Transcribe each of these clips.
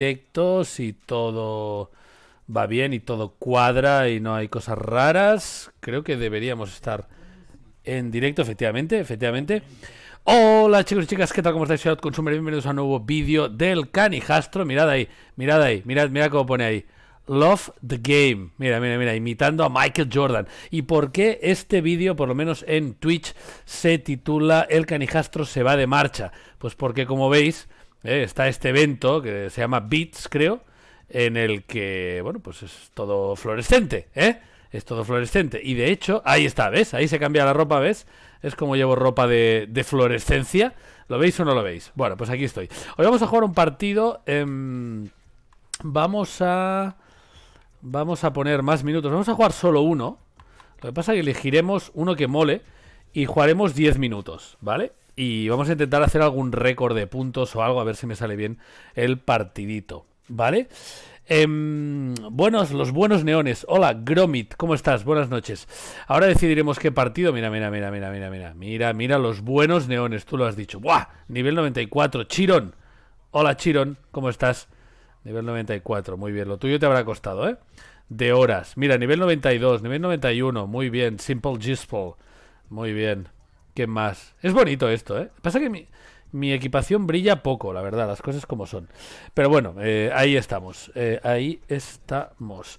directo y todo va bien y todo cuadra y no hay cosas raras, creo que deberíamos estar en directo, efectivamente, efectivamente. Hola chicos y chicas, ¿qué tal? ¿Cómo estáis? Soy Consumer, bienvenidos a un nuevo vídeo del canijastro. Mirad ahí, mirad ahí, mirad, mirad cómo pone ahí. Love the Game. Mira, mira, mira, imitando a Michael Jordan. ¿Y por qué este vídeo, por lo menos en Twitch, se titula El canijastro se va de marcha? Pues porque como veis, eh, está este evento que se llama Beats, creo, en el que, bueno, pues es todo fluorescente, ¿eh? Es todo fluorescente. Y de hecho, ahí está, ¿ves? Ahí se cambia la ropa, ¿ves? Es como llevo ropa de, fluorescencia. ¿Lo veis o no lo veis? Bueno, pues aquí estoy. Hoy vamos a jugar un partido. Em, vamos a... Vamos a poner más minutos. Vamos a jugar solo uno. Lo que pasa es que elegiremos uno que mole y jugaremos 10 minutos, ¿vale? y vamos a intentar hacer algún récord de puntos o algo, a ver si me sale bien el partidito, ¿vale? Em, buenos, los buenos neones. Hola, Gromit, ¿cómo estás? Buenas noches. Ahora decidiremos qué partido. Mira, mira, mira, mira, mira, mira, mira, mira, los buenos neones, tú lo has dicho. ¡Buah! Nivel 94, Chiron. Hola, Chiron, ¿cómo estás? Nivel 94, muy bien. Lo tuyo te habrá costado, ¿eh? De horas. Mira, nivel 92, nivel 91, muy bien. Simple Gispel, muy bien más? Es bonito esto, ¿eh? Pasa que mi, equipación brilla poco, la verdad, las cosas como son. Pero bueno, eh, ahí estamos. Eh, ahí estamos.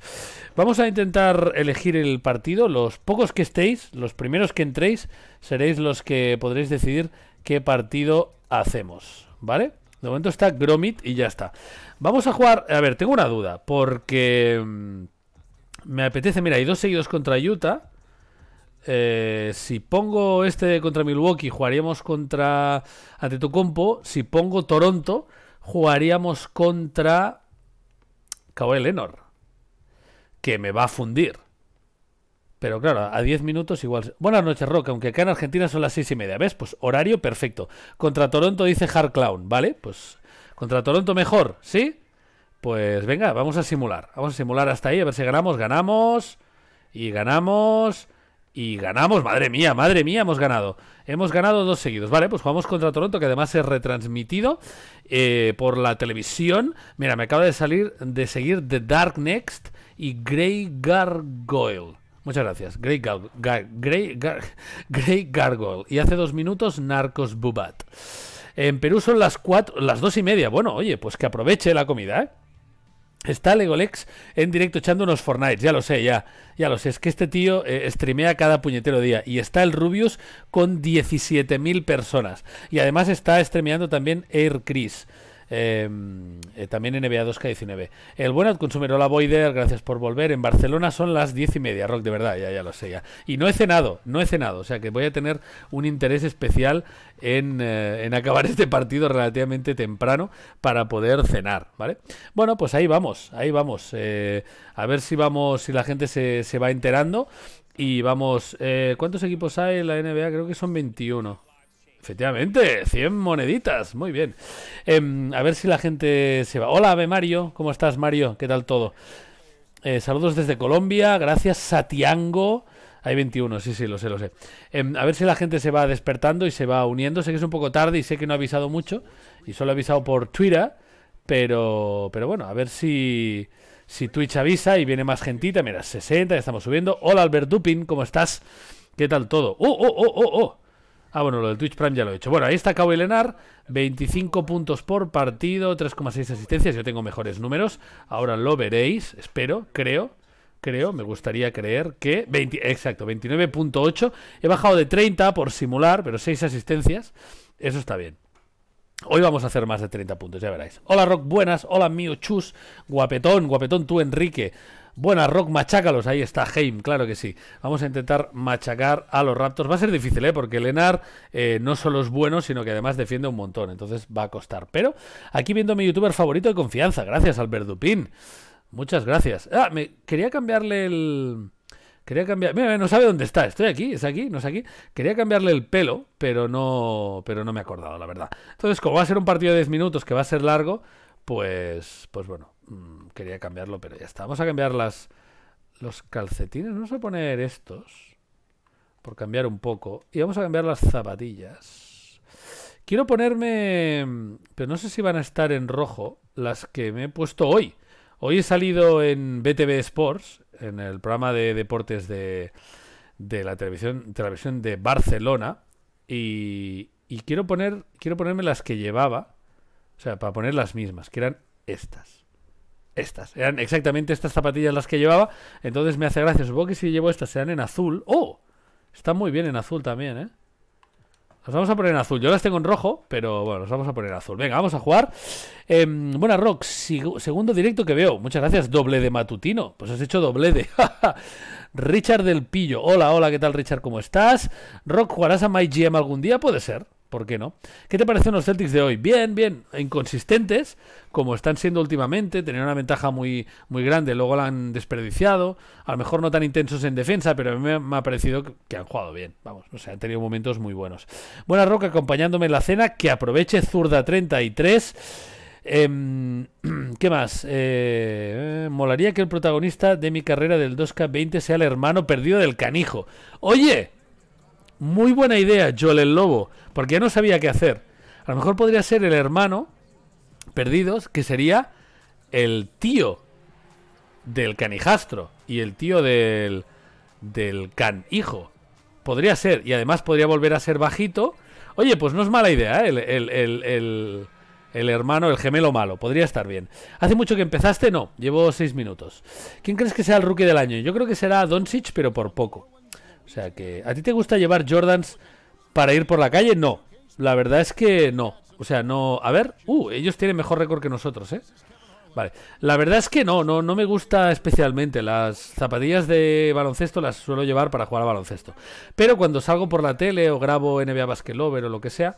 Vamos a intentar elegir el partido. Los pocos que estéis, los primeros que entréis, seréis los que podréis decidir qué partido hacemos. ¿Vale? De momento está Gromit y ya está. Vamos a jugar. A ver, tengo una duda. Porque mm, me apetece. Mira, hay dos seguidos contra Utah. Eh, si pongo este contra Milwaukee, jugaríamos contra compo. Si pongo Toronto, jugaríamos contra Kawhi Lenor. que me va a fundir. Pero claro, a 10 minutos igual. Buenas noches, Roca. aunque acá en Argentina son las 6 y media, ¿ves? Pues horario perfecto. Contra Toronto dice Hard Clown, ¿vale? Pues contra Toronto mejor, ¿sí? Pues venga, vamos a simular. Vamos a simular hasta ahí, a ver si ganamos. Ganamos. Y ganamos. Y ganamos, madre mía, madre mía, hemos ganado. Hemos ganado dos seguidos. Vale, pues jugamos contra Toronto, que además es retransmitido eh, por la televisión. Mira, me acaba de salir de seguir The Dark Next y Grey Gargoyle. Muchas gracias. Grey, Gargoyle. Y hace dos minutos, Narcos Bubat. En Perú son las cuatro, las dos y media. Bueno, oye, pues que aproveche la comida, ¿eh? Está Legolex en directo echando unos Fortnite, ya lo sé, ya, ya lo sé. Es que este tío eh, streamea cada puñetero día. Y está el Rubius con 17.000 personas. Y además está streameando también Air Chris. Em, eh, también NBA 2K19. El buen consumidor, la Boider, gracias por volver. En Barcelona son las 10 y media, Rock, de verdad, ya, ya lo sé ya. Y no he cenado, no he cenado, o sea que voy a tener un interés especial en, eh, acabar este partido relativamente temprano para poder cenar, ¿vale? Bueno, pues ahí vamos, ahí vamos. Eh, a ver si vamos, si la gente se, se va enterando. Y vamos, eh, ¿cuántos equipos hay en la NBA? Creo que son 21. Efectivamente, 100 moneditas, muy bien. Em, a ver si la gente se va. Hola, Ave Mario, ¿cómo estás, Mario? ¿Qué tal todo? Eh, saludos desde Colombia, gracias, Satiango. Hay 21, sí, sí, lo sé, lo sé. Em, a ver si la gente se va despertando y se va uniendo. Sé que es un poco tarde y sé que no he avisado mucho. Y solo he avisado por Twitter. Pero, pero bueno, a ver si, si Twitch avisa y viene más gentita. Mira, 60, ya estamos subiendo. Hola, Albert Dupin, ¿cómo estás? ¿Qué tal todo? ¡Oh, oh, oh, oh! oh. Ah, bueno, lo del Twitch Prime ya lo he hecho. Bueno, ahí está Cabo y 25 puntos por partido, 3,6 asistencias. Yo tengo mejores números. Ahora lo veréis, espero, creo. Creo, me gustaría creer que. 20, exacto, 29.8. He bajado de 30 por simular, pero 6 asistencias. Eso está bien. Hoy vamos a hacer más de 30 puntos, ya veréis. Hola Rock, buenas. Hola mío, chus. Guapetón, guapetón tú, Enrique. Buena, Rock, machácalos. Ahí está Heim, claro que sí. Vamos a intentar machacar a los Raptors. Va a ser difícil, ¿eh? Porque Lenar eh, no solo es bueno, sino que además defiende un montón. Entonces va a costar. Pero aquí viendo a mi youtuber favorito de confianza. Gracias, Albert Dupin. Muchas gracias. Ah, me quería cambiarle el... Quería cambiar. Mira, no sabe dónde está. Estoy aquí, es aquí, no es aquí. Quería cambiarle el pelo, pero no. Pero no me he acordado, la verdad. Entonces, como va a ser un partido de 10 minutos que va a ser largo, pues. Pues bueno. Mm, quería cambiarlo, pero ya está. Vamos a cambiar las, los calcetines. Vamos a poner estos, por cambiar un poco. Y vamos a cambiar las zapatillas. Quiero ponerme, mm, pero no sé si van a estar en rojo, las que me he puesto hoy. Hoy he salido en BTV Sports, en el programa de deportes de, de la televisión, televisión de Barcelona. Y, y quiero, poner, quiero ponerme las que llevaba, o sea, para poner las mismas, que eran estas estas. Eran exactamente estas zapatillas las que llevaba. Entonces me hace gracia. Supongo que si llevo estas sean en azul. ¡Oh! está muy bien en azul también, ¿eh? Las vamos a poner en azul. Yo las tengo en rojo, pero bueno, las vamos a poner en azul. Venga, vamos a jugar. Eh, em, bueno, Rock, segundo directo que veo. Muchas gracias, doble de matutino. Pues has hecho doble de. Richard del Pillo. Hola, hola, ¿qué tal, Richard? ¿Cómo estás? Rock, ¿jugarás a MyGM algún día? Puede ser. ¿Por qué no? ¿Qué te parecen los Celtics de hoy? Bien, bien, inconsistentes, como están siendo últimamente, tenían una ventaja muy, muy grande, luego la han desperdiciado, a lo mejor no tan intensos en defensa, pero a mí me, ha parecido que han jugado bien, vamos, o sea, han tenido momentos muy buenos. Buena Roca acompañándome en la cena, que aproveche Zurda 33. Em, ¿Qué más? Eh, molaría que el protagonista de mi carrera del 2K20 sea el hermano perdido del canijo. Oye, muy buena idea, Joel el Lobo, porque ya no sabía qué hacer. A lo mejor podría ser el hermano, perdidos, que sería el tío del canijastro y el tío del, del hijo. Podría ser, y además podría volver a ser bajito. Oye, pues no es mala idea, ¿eh? el, el, el, el, hermano, el gemelo malo. Podría estar bien. ¿Hace mucho que empezaste? No, llevo seis minutos. ¿Quién crees que sea el rookie del año? Yo creo que será Doncic, pero por poco. O sea que, ¿a ti te gusta llevar Jordans para ir por la calle? No, la verdad es que no. O sea, no. A ver, uh, ellos tienen mejor récord que nosotros, ¿eh? Vale, la verdad es que no, no, no me gusta especialmente. Las zapatillas de baloncesto las suelo llevar para jugar a baloncesto. Pero cuando salgo por la tele o grabo NBA Basket o lo que sea,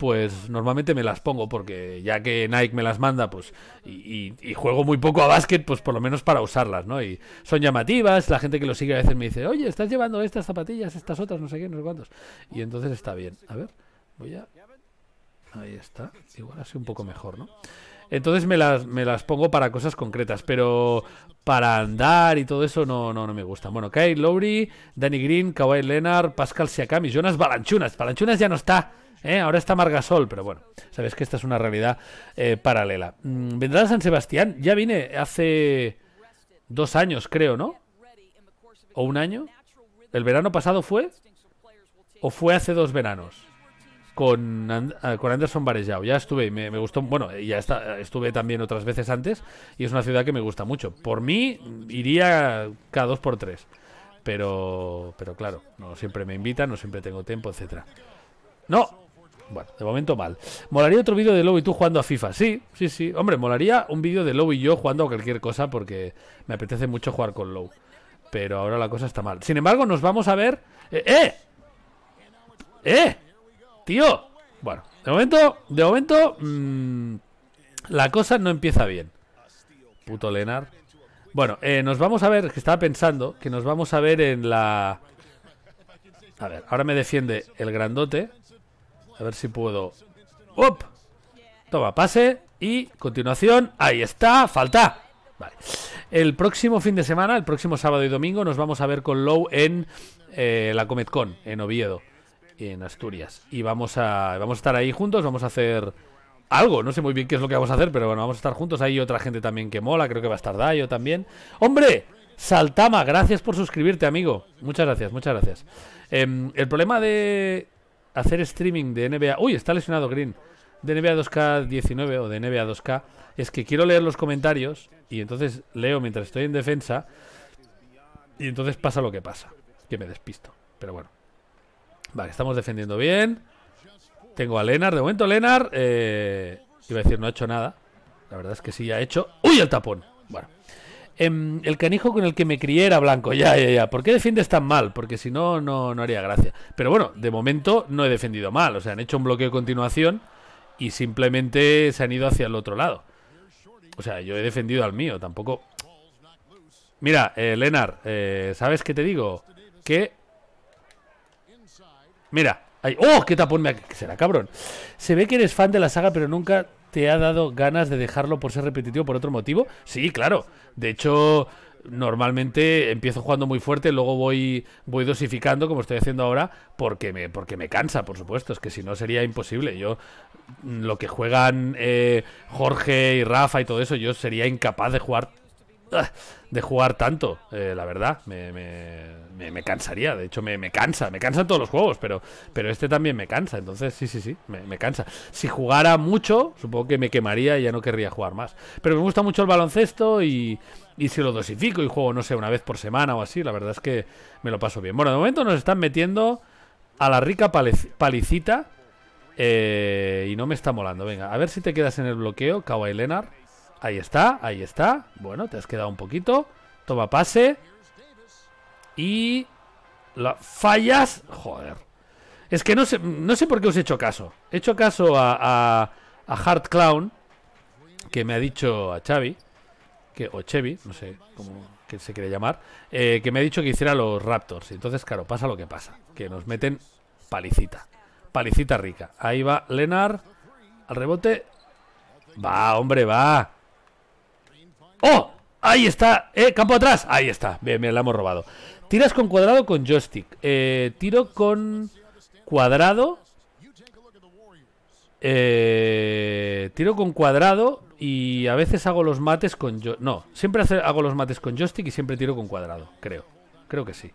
pues normalmente me las pongo porque ya que Nike me las manda, pues y, juego muy poco a básquet, pues por lo menos para usarlas, ¿no? Y son llamativas, la gente que lo sigue a veces me dice, oye, estás llevando estas zapatillas, estas otras, no sé qué, no sé cuántos. Y entonces está bien. A ver, voy a... Ahí está, igual así un poco mejor, ¿no? Entonces me las, me las pongo para cosas concretas, pero para andar y todo eso no, no, no me gusta Bueno, Kyle Lowry, Danny Green, Kawhi Leonard, Pascal Siakam Jonas Balanchunas. Balanchunas ya no está. Eh, ahora está Margasol, pero bueno, sabes que esta es una realidad eh, paralela. Mm, vendrá San Sebastián, ya vine hace dos años, creo, ¿no? ¿O un año? ¿El verano pasado fue? ¿O fue hace dos veranos? Con, eh, con Anderson Varejao. Ya estuve y me, gustó. Bueno, ya está, estuve también otras veces antes y es una ciudad que me gusta mucho. Por mí, iría cada dos por tres. Pero, pero claro, no siempre me invitan, no siempre tengo tiempo, etcétera. ¡No! Bueno, de momento mal. Molaría otro vídeo de Lobo y tú jugando a FIFA. Sí, sí, sí. Hombre, molaría un vídeo de Lobo y yo jugando a cualquier cosa porque me apetece mucho jugar con Low. Pero ahora la cosa está mal. Sin embargo, nos vamos a ver... ¡Eh! ¡Eh! ¡Eh! ¡Tío! Bueno, de momento... De momento... Mm, la cosa no empieza bien. Puto Lenar. Bueno, eh, nos vamos a ver... Que estaba pensando que nos vamos a ver en la... A ver, ahora me defiende el grandote... A ver si puedo. ¡Op! Toma, pase. Y continuación. Ahí está. Falta. Vale. El próximo fin de semana, el próximo sábado y domingo, nos vamos a ver con Low en eh, la CometCon, en Oviedo, en Asturias. Y vamos a, vamos a estar ahí juntos, vamos a hacer algo. No sé muy bien qué es lo que vamos a hacer, pero bueno, vamos a estar juntos. Hay otra gente también que mola, creo que va a estar Dayo también. ¡Hombre! Saltama, gracias por suscribirte, amigo. Muchas gracias, muchas gracias. Em, el problema de hacer streaming de NBA. Uy, está lesionado Green. De NBA 2K19 o de NBA 2K. Es que quiero leer los comentarios y entonces leo mientras estoy en defensa. Y entonces pasa lo que pasa. Que me despisto. Pero bueno. Vale, estamos defendiendo bien. Tengo a Lenar. De momento, Lenar. Eh, iba a decir, no ha hecho nada. La verdad es que sí, ha hecho. ¡Uy, el tapón! Bueno. Em, el canijo con el que me crié era blanco. Ya, ya, ya. ¿Por qué defiendes tan mal? Porque si no, no, haría gracia. Pero bueno, de momento no he defendido mal. O sea, han hecho un bloqueo de continuación y simplemente se han ido hacia el otro lado. O sea, yo he defendido al mío, tampoco... Mira, eh, Lenar, eh, ¿sabes qué te digo? Que... Mira, ahí... ¡Oh! ¡Qué tapón me ha... ¿Será cabrón? Se ve que eres fan de la saga, pero nunca te ha dado ganas de dejarlo por ser repetitivo por otro motivo? Sí, claro. De hecho, normalmente empiezo jugando muy fuerte, luego voy, voy dosificando, como estoy haciendo ahora, porque me, porque me cansa, por supuesto. Es que si no sería imposible. Yo, mm, lo que juegan eh, Jorge y Rafa y todo eso, yo sería incapaz de jugar Ah, de jugar tanto, eh, la verdad. Me, cansaría, de hecho me, cansa, me cansan todos los juegos, pero, pero este también me cansa, entonces sí, sí, sí, me, cansa. Si jugara mucho, supongo que me quemaría y ya no querría jugar más. Pero me gusta mucho el baloncesto y, y si lo dosifico y juego, no sé, una vez por semana o así, la verdad es que me lo paso bien. Bueno, de momento nos están metiendo a la rica palicita eh, y no me está molando. Venga, a ver si te quedas en el bloqueo, Kawai lenar Ahí está, ahí está. Bueno, te has quedado un poquito. Toma pase. Y... La... Fallas. Joder. Es que no sé, no sé por qué os he hecho caso. He hecho caso a, a, Hard Clown, que me ha dicho a Xavi, que, o Chevy, no sé cómo se quiere llamar, eh, que me ha dicho que hiciera los Raptors. Y Entonces, claro, pasa lo que pasa, que nos meten palicita. Palicita rica. Ahí va Lenar al rebote. Va, hombre, va. ¡Oh! Ahí está, eh, campo atrás. Ahí está, bien, bien, la hemos robado. Tiras con cuadrado con joystick. Eh, tiro con cuadrado. Eh, tiro con cuadrado y a veces hago los mates con yo No, siempre hago los mates con joystick y siempre tiro con cuadrado, creo. Creo que sí.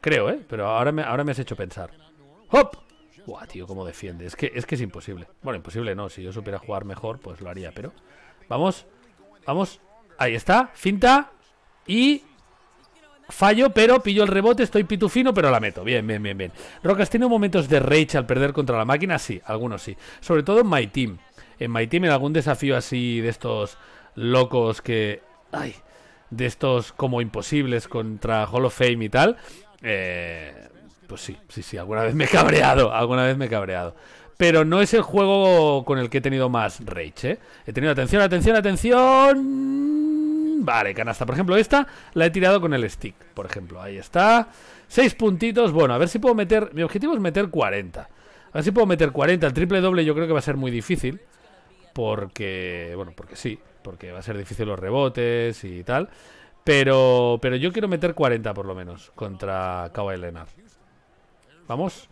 Creo, ¿eh? Pero ahora me, ahora me has hecho pensar. ¡Hop! Buah, tío, cómo defiende. que, es que es imposible. Bueno, imposible no. Si yo supiera jugar mejor, pues lo haría, pero... Vamos, vamos. Ahí está, finta y fallo, pero pillo el rebote, estoy pitufino, pero la meto. Bien, bien, bien, bien. Rocas tiene momentos de rage al perder contra la máquina, sí, algunos sí. Sobre todo en My Team. En My Team, en algún desafío así de estos locos que... ¡Ay! De estos como imposibles contra Hall of Fame y tal. Eh, pues sí, sí, sí, alguna vez me he cabreado, alguna vez me he cabreado. Pero no es el juego con el que he tenido más rage, ¿eh? He tenido atención, atención, atención... Vale, canasta. Por ejemplo, esta la he tirado con el stick. Por ejemplo, ahí está. Seis puntitos. Bueno, a ver si puedo meter... Mi objetivo es meter 40. A ver si puedo meter 40. El triple doble yo creo que va a ser muy difícil. Porque... Bueno, porque sí. Porque va a ser difícil los rebotes y tal. Pero, pero yo quiero meter 40 por lo menos contra Kawhi Leonard. Vamos.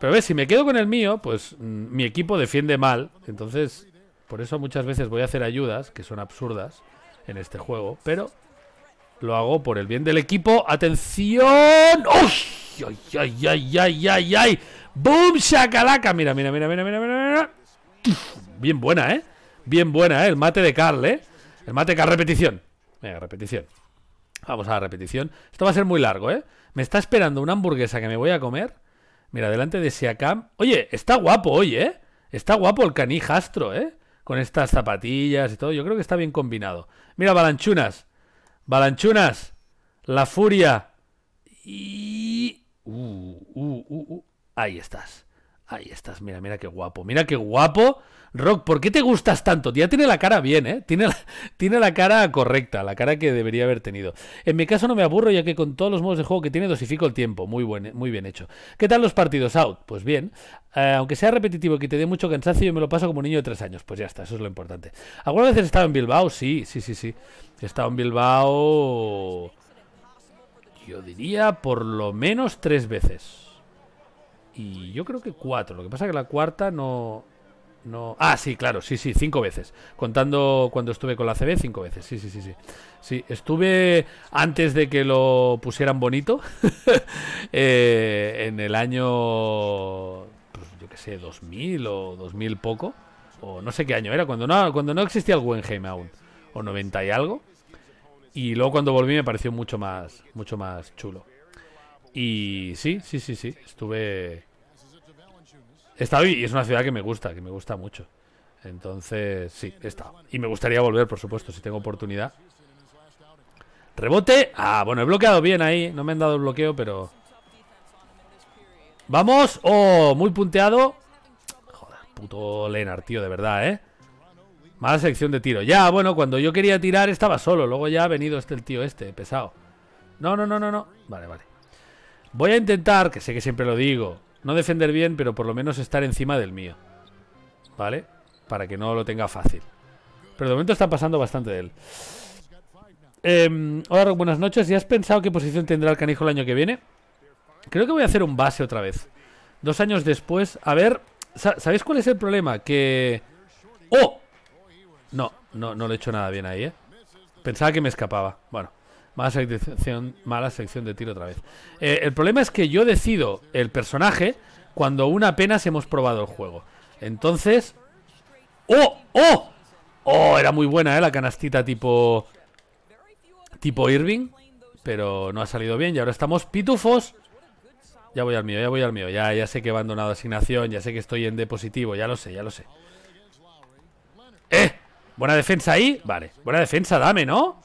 Pero ves, si me quedo con el mío, pues mm, mi equipo defiende mal. Entonces, por eso muchas veces voy a hacer ayudas, que son absurdas en este juego, pero lo hago por el bien del equipo. ¡Atención! ¡Uy! ¡Ay, ay, ay, ay, ay, ay! ¡Boom! ¡Shakalaca! Mira, mira, mira, mira, mira, mira, Bien buena, ¿eh? Bien buena, ¿eh? El mate de Carl, ¿eh? El mate de Carl, repetición. Venga, repetición. Vamos a la repetición. Esto va a ser muy largo, ¿eh? Me está esperando una hamburguesa que me voy a comer. Mira, delante de Siakam. Oye, está guapo oye ¿eh? Está guapo el canijastro, ¿eh? con estas zapatillas y todo. Yo creo que está bien combinado. Mira, Balanchunas. Balanchunas. La furia. Y... Uh, uh, uh, ahí estás. Ahí estás, mira, mira qué guapo, mira qué guapo. Rock, ¿por qué te gustas tanto? Ya tiene la cara bien, ¿eh? Tiene la, tiene la cara correcta, la cara que debería haber tenido. En mi caso no me aburro, ya que con todos los modos de juego que tiene dosifico el tiempo. Muy, buen, muy bien hecho. ¿Qué tal los partidos out? Pues bien, eh, aunque sea repetitivo y que te dé mucho cansancio, yo me lo paso como niño de tres años. Pues ya está, eso es lo importante. ¿Alguna vez he estado en Bilbao? Sí, sí, sí, sí. He estado en Bilbao. Yo diría por lo menos tres veces y yo creo que cuatro. Lo que pasa es que la cuarta no, no. Ah, sí, claro, sí, sí, cinco veces. Contando cuando estuve con la CB, cinco veces. Sí, sí, sí, sí. Sí, estuve antes de que lo pusieran bonito. Eh, en el año. Pues, yo qué sé, 2000 o 2000 poco. O no sé qué año era, cuando no, cuando no existía el Wenheim aún. O 90 y algo. Y luego cuando volví me pareció mucho más, mucho más chulo. Y sí, sí, sí, sí, estuve... He estado y es una ciudad que me gusta, que me gusta mucho. Entonces, sí, he estado. Y me gustaría volver, por supuesto, si tengo oportunidad. Rebote. Ah, bueno, he bloqueado bien ahí. No me han dado el bloqueo, pero... ¡Vamos! ¡Oh! Muy punteado. Joder, puto Lennart, tío, de verdad, ¿eh? Mala sección de tiro. Ya, bueno, cuando yo quería tirar estaba solo. Luego ya ha venido este el tío este, pesado. No, no, no, no, no. Vale, vale. Voy a intentar, que sé que siempre lo digo, no defender bien, pero por lo menos estar encima del mío. ¿Vale? Para que no lo tenga fácil. Pero de momento está pasando bastante de él. Eh, hola, buenas noches. ¿Ya has pensado qué posición tendrá el canijo el año que viene? Creo que voy a hacer un base otra vez. Dos años después. A ver, ¿sabéis cuál es el problema? Que... ¡Oh! No, no, no lo he hecho nada bien ahí, ¿eh? Pensaba que me escapaba. Bueno. Mala sección, mala de tiro otra vez. Eh, el problema es que yo decido el personaje cuando una apenas hemos probado el juego. Entonces... ¡Oh! ¡Oh! ¡Oh! Era muy buena, ¿eh? La canastita tipo... Tipo Irving. Pero no ha salido bien. Y ahora estamos pitufos. Ya voy al mío, ya voy al mío. Ya, ya sé que he abandonado asignación. Ya sé que estoy en depositivo positivo. Ya lo sé, ya lo sé. ¡Eh! Buena defensa ahí. Vale. Buena defensa, dame, ¿no?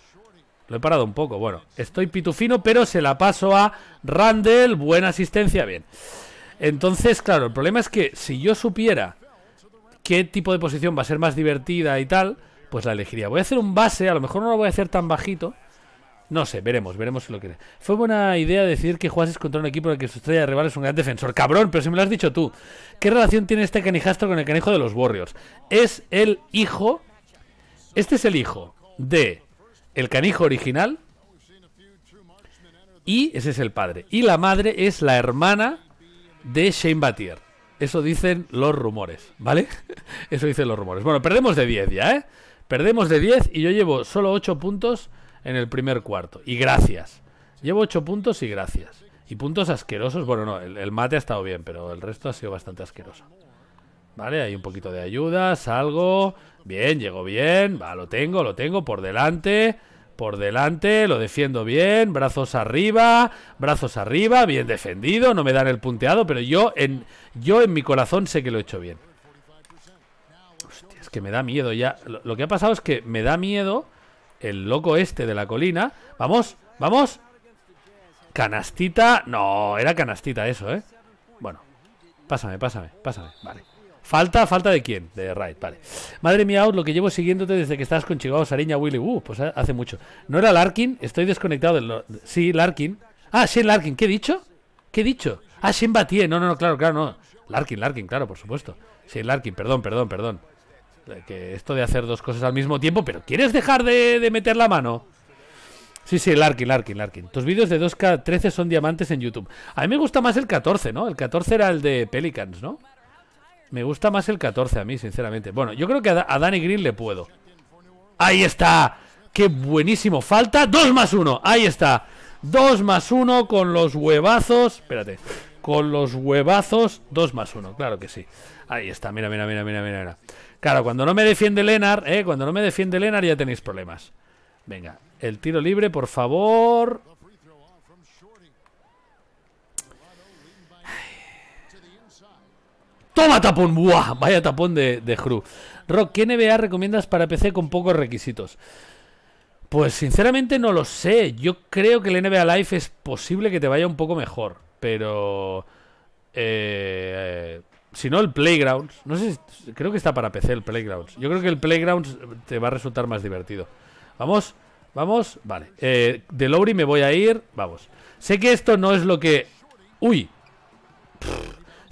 Lo he parado un poco. Bueno, estoy pitufino, pero se la paso a Randall. Buena asistencia, bien. Entonces, claro, el problema es que si yo supiera qué tipo de posición va a ser más divertida y tal, pues la elegiría. Voy a hacer un base, a lo mejor no lo voy a hacer tan bajito. No sé, veremos, veremos si lo quiere Fue buena idea decir que juegases contra un equipo en el que su estrella de rival es un gran defensor. Cabrón, pero si me lo has dicho tú. ¿Qué relación tiene este canijastro con el canijo de los Warriors? Es el hijo... Este es el hijo de el canijo original y ese es el padre. Y la madre es la hermana de Shane Batier. Eso dicen los rumores, ¿vale? Eso dicen los rumores. Bueno, perdemos de 10 ya, ¿eh? Perdemos de 10 y yo llevo solo 8 puntos en el primer cuarto. Y gracias. Llevo 8 puntos y gracias. Y puntos asquerosos. Bueno, no, el, el mate ha estado bien, pero el resto ha sido bastante asqueroso. ¿Vale? Hay un poquito de ayuda, salgo. Bien, llego bien. Va, lo tengo, lo tengo por delante. Por delante, lo defiendo bien. Brazos arriba, brazos arriba, bien defendido. No me dan el punteado, pero yo en, yo en mi corazón sé que lo he hecho bien. Hostia, es que me da miedo ya. lo que ha pasado es que me da miedo el loco este de la colina. Vamos, vamos. Canastita. No, era canastita eso, ¿eh? Bueno, pásame, pásame, pásame. Vale. Falta, falta de quién? De Raid, vale. Madre mía, lo que llevo siguiéndote desde que estabas con Chicago, Sariña, Willy. Uh, pues hace mucho. ¿No era Larkin? Estoy desconectado del. Sí, Larkin. Ah, Shane Larkin, ¿qué he dicho? ¿Qué he dicho? Ah, Shane Batier, No, no, no, claro, claro, no. Larkin, Larkin, claro, por supuesto. Shane Larkin, perdón, perdón, perdón. Eh, que esto de hacer dos cosas al mismo tiempo, pero ¿quieres dejar de, de meter la mano? Sí, sí, Larkin, Larkin, Larkin. Tus vídeos de 2K13 son diamantes en YouTube. A mí me gusta más el 14, ¿no? El 14 era el de Pelicans, ¿no? Me gusta más el 14 a mí, sinceramente. Bueno, yo creo que a, Danny Green le puedo. ¡Ahí está! ¡Qué buenísimo! Falta Dos más uno. Ahí está. Dos más uno con los huevazos. Espérate. Con los huevazos, Dos más uno. Claro que sí. Ahí está. Mira, mira, mira, mira, mira. Claro, cuando no me defiende Lennart, eh, cuando no me defiende Lennart ya tenéis problemas. Venga, el tiro libre, por favor. Toma tapón, ¡buah! Vaya tapón de, de Hru. Rock, ¿qué NBA recomiendas para PC con pocos requisitos? Pues sinceramente no lo sé. Yo creo que el NBA Live es posible que te vaya un poco mejor. Pero. Eh, si no, el Playgrounds. No sé, si, creo que está para PC el Playgrounds. Yo creo que el Playgrounds te va a resultar más divertido. Vamos, vamos. Vale. Eh, de Lowry me voy a ir. Vamos. Sé que esto no es lo que. ¡Uy!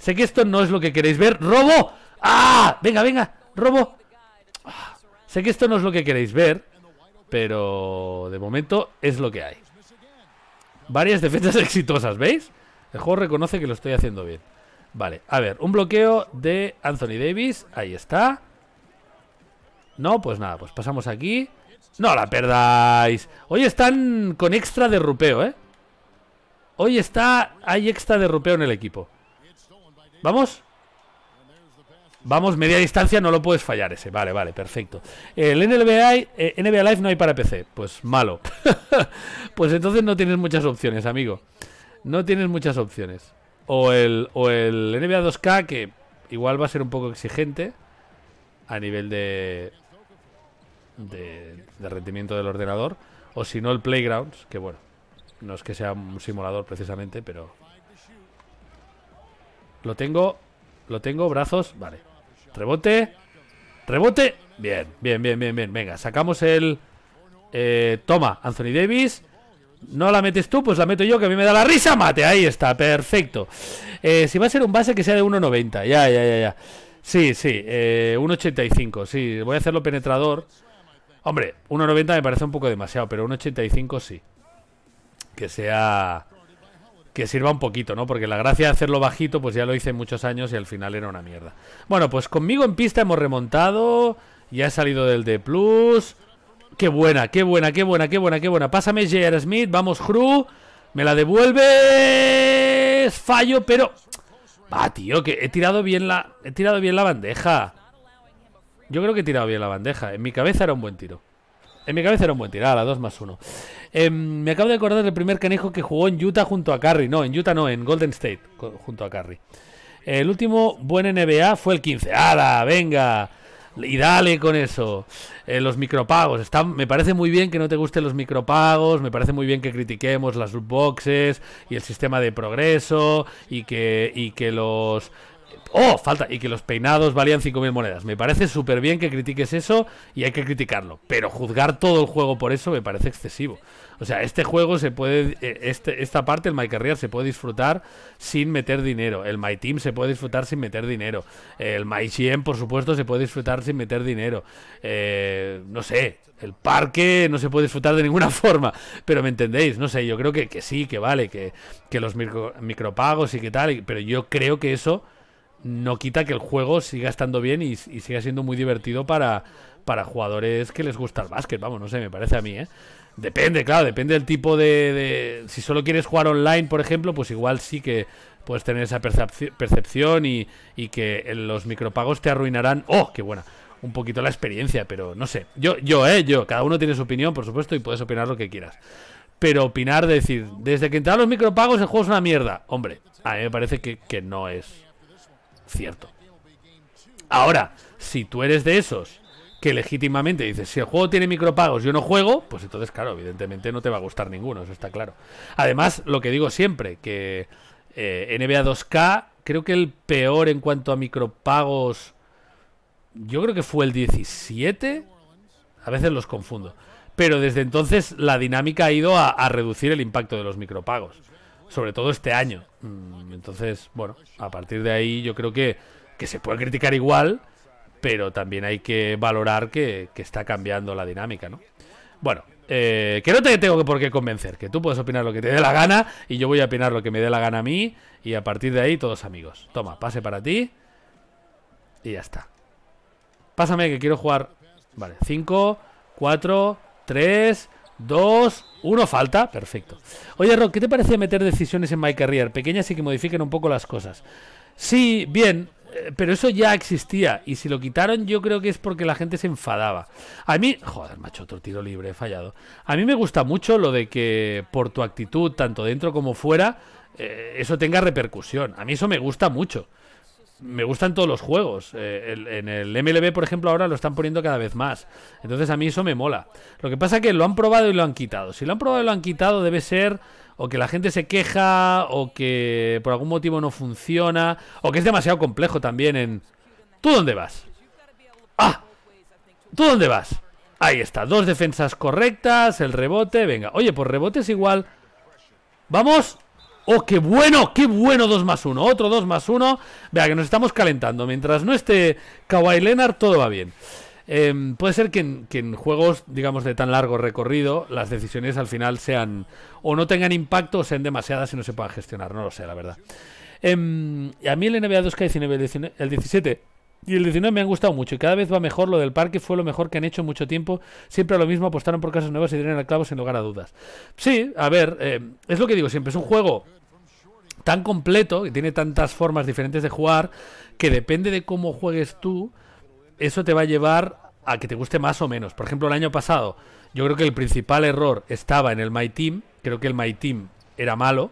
Sé que esto no es lo que queréis ver. ¡Robo! ¡Ah! Venga, venga, robo. Sé que esto no es lo que queréis ver, pero de momento es lo que hay. Varias defensas exitosas, ¿veis? El juego reconoce que lo estoy haciendo bien. Vale, a ver, un bloqueo de Anthony Davis. Ahí está. No, pues nada, pues pasamos aquí. No la perdáis. Hoy están con extra de rupeo, ¿eh? Hoy está... Hay extra de rupeo en el equipo. ¿Vamos? Vamos, media distancia, no lo puedes fallar ese. Vale, vale, perfecto. El NBA, eh, NBA Live no hay para PC. Pues malo. pues entonces no tienes muchas opciones, amigo. No tienes muchas opciones. O el, o el NBA 2K, que igual va a ser un poco exigente a nivel de, de, de rendimiento del ordenador. O si no, el Playgrounds, que bueno, no es que sea un simulador precisamente, pero lo tengo. Lo tengo, brazos. Vale. Rebote. Rebote. Bien, bien, bien, bien, bien. Venga, sacamos el... Eh, toma, Anthony Davis. No la metes tú, pues la meto yo, que a mí me da la risa. Mate, ahí está, perfecto. Eh, si va a ser un base que sea de 1,90. Ya, ya, ya, ya. Sí, sí, 1,85. Eh, sí, voy a hacerlo penetrador. Hombre, 1,90 me parece un poco demasiado, pero 1,85 sí. Que sea que sirva un poquito, ¿no? Porque la gracia de hacerlo bajito, pues ya lo hice muchos años y al final era una mierda. Bueno, pues conmigo en pista hemos remontado. Ya he salido del D+. Qué buena, qué buena, qué buena, qué buena, qué buena. Pásame J.R. Smith, vamos, crew! Me la devuelves. Fallo, pero... ¡Ah, tío, que he tirado bien la... He tirado bien la bandeja. Yo creo que he tirado bien la bandeja. En mi cabeza era un buen tiro. En mi cabeza era un buen tirada, 2 más 1. Em, me acabo de acordar del primer canijo que jugó en Utah junto a Curry. No, en Utah no, en Golden State junto a Curry. El último buen NBA fue el 15. ¡Hala! ¡Venga! Y dale con eso. Eh, los micropagos. me parece muy bien que no te gusten los micropagos. Me parece muy bien que critiquemos las boxes y el sistema de progreso. Y que, y que los ¡Oh! Falta. Y que los peinados valían 5.000 monedas. Me parece súper bien que critiques eso y hay que criticarlo. Pero juzgar todo el juego por eso me parece excesivo. O sea, este juego se puede. Eh, este, esta parte, el My Career, se puede disfrutar sin meter dinero. El My Team se puede disfrutar sin meter dinero. El My GM, por supuesto, se puede disfrutar sin meter dinero. Eh, no sé. El parque no se puede disfrutar de ninguna forma. Pero me entendéis, no sé. Yo creo que, que sí, que vale, que, los micropagos y que tal. Pero yo creo que eso no quita que el juego siga estando bien y, siga siendo muy divertido para, para jugadores que les gusta el básquet. Vamos, no sé, me parece a mí, ¿eh? Depende, claro, depende del tipo de, Si solo quieres jugar online, por ejemplo, pues igual sí que puedes tener esa percepción y, que los micropagos te arruinarán. ¡Oh, qué buena! Un poquito la experiencia, pero no sé. Yo, yo, ¿eh? Yo. Cada uno tiene su opinión, por supuesto, y puedes opinar lo que quieras. Pero opinar, decir, desde que entraron los micropagos el juego es una mierda. Hombre, a mí me parece que no es cierto. Ahora, si tú eres de esos que legítimamente dices, si el juego tiene micropagos, yo no juego, pues entonces, claro, evidentemente no te va a gustar ninguno, eso está claro. Además, lo que digo siempre, que eh, NBA 2K, creo que el peor en cuanto a micropagos, yo creo que fue el 17, a veces los confundo. Pero desde entonces la dinámica ha ido a reducir el impacto de los micropagos sobre todo este año. Mm, entonces, bueno, a partir de ahí yo creo que, se puede criticar igual, pero también hay que valorar que, está cambiando la dinámica, ¿no? Bueno, eh, que no te tengo por qué convencer, que tú puedes opinar lo que te dé la gana y yo voy a opinar lo que me dé la gana a mí y a partir de ahí todos amigos. Toma, pase para ti y ya está. Pásame que quiero jugar... Vale, 5, 4, 3 dos, uno falta, perfecto. Oye, Rock, ¿qué te parece meter decisiones en My Career? Pequeñas y que modifiquen un poco las cosas. Sí, bien, eh, pero eso ya existía. Y si lo quitaron, yo creo que es porque la gente se enfadaba. A mí, joder, macho, otro tiro libre, he fallado. A mí me gusta mucho lo de que por tu actitud, tanto dentro como fuera, eh, eso tenga repercusión. A mí eso me gusta mucho me gustan todos los juegos. Eh, en el MLB, por ejemplo, ahora lo están poniendo cada vez más. Entonces a mí eso me mola. Lo que pasa es que lo han probado y lo han quitado. Si lo han probado y lo han quitado, debe ser o que la gente se queja o que por algún motivo no funciona o que es demasiado complejo también en... ¿Tú dónde vas? ¡Ah! ¿Tú dónde vas? Ahí está, dos defensas correctas, el rebote, venga. Oye, por pues rebotes igual... ¡Vamos! ¡Oh, qué bueno! ¡Qué bueno 2 más 1! Otro 2 más 1. Vea, que nos estamos calentando. Mientras no esté Kawhi Leonard, todo va bien. Em, puede ser que en, juegos, digamos, de tan largo recorrido, las decisiones al final sean o no tengan impacto o sean demasiadas y no se puedan gestionar. No lo sé, la verdad. Em, y a mí el NBA 2K19, el 17 y el 19 me han gustado mucho y cada vez va mejor. Lo del parque fue lo mejor que han hecho en mucho tiempo. Siempre a lo mismo, apostaron por casas nuevas y dieron al clavo sin lugar a dudas. Sí, a ver, eh, es lo que digo siempre, es un juego tan completo Que tiene tantas formas diferentes de jugar que depende de cómo juegues tú, eso te va a llevar a que te guste más o menos. Por ejemplo, el año pasado yo creo que el principal error estaba en el My Team. Creo que el My Team era malo.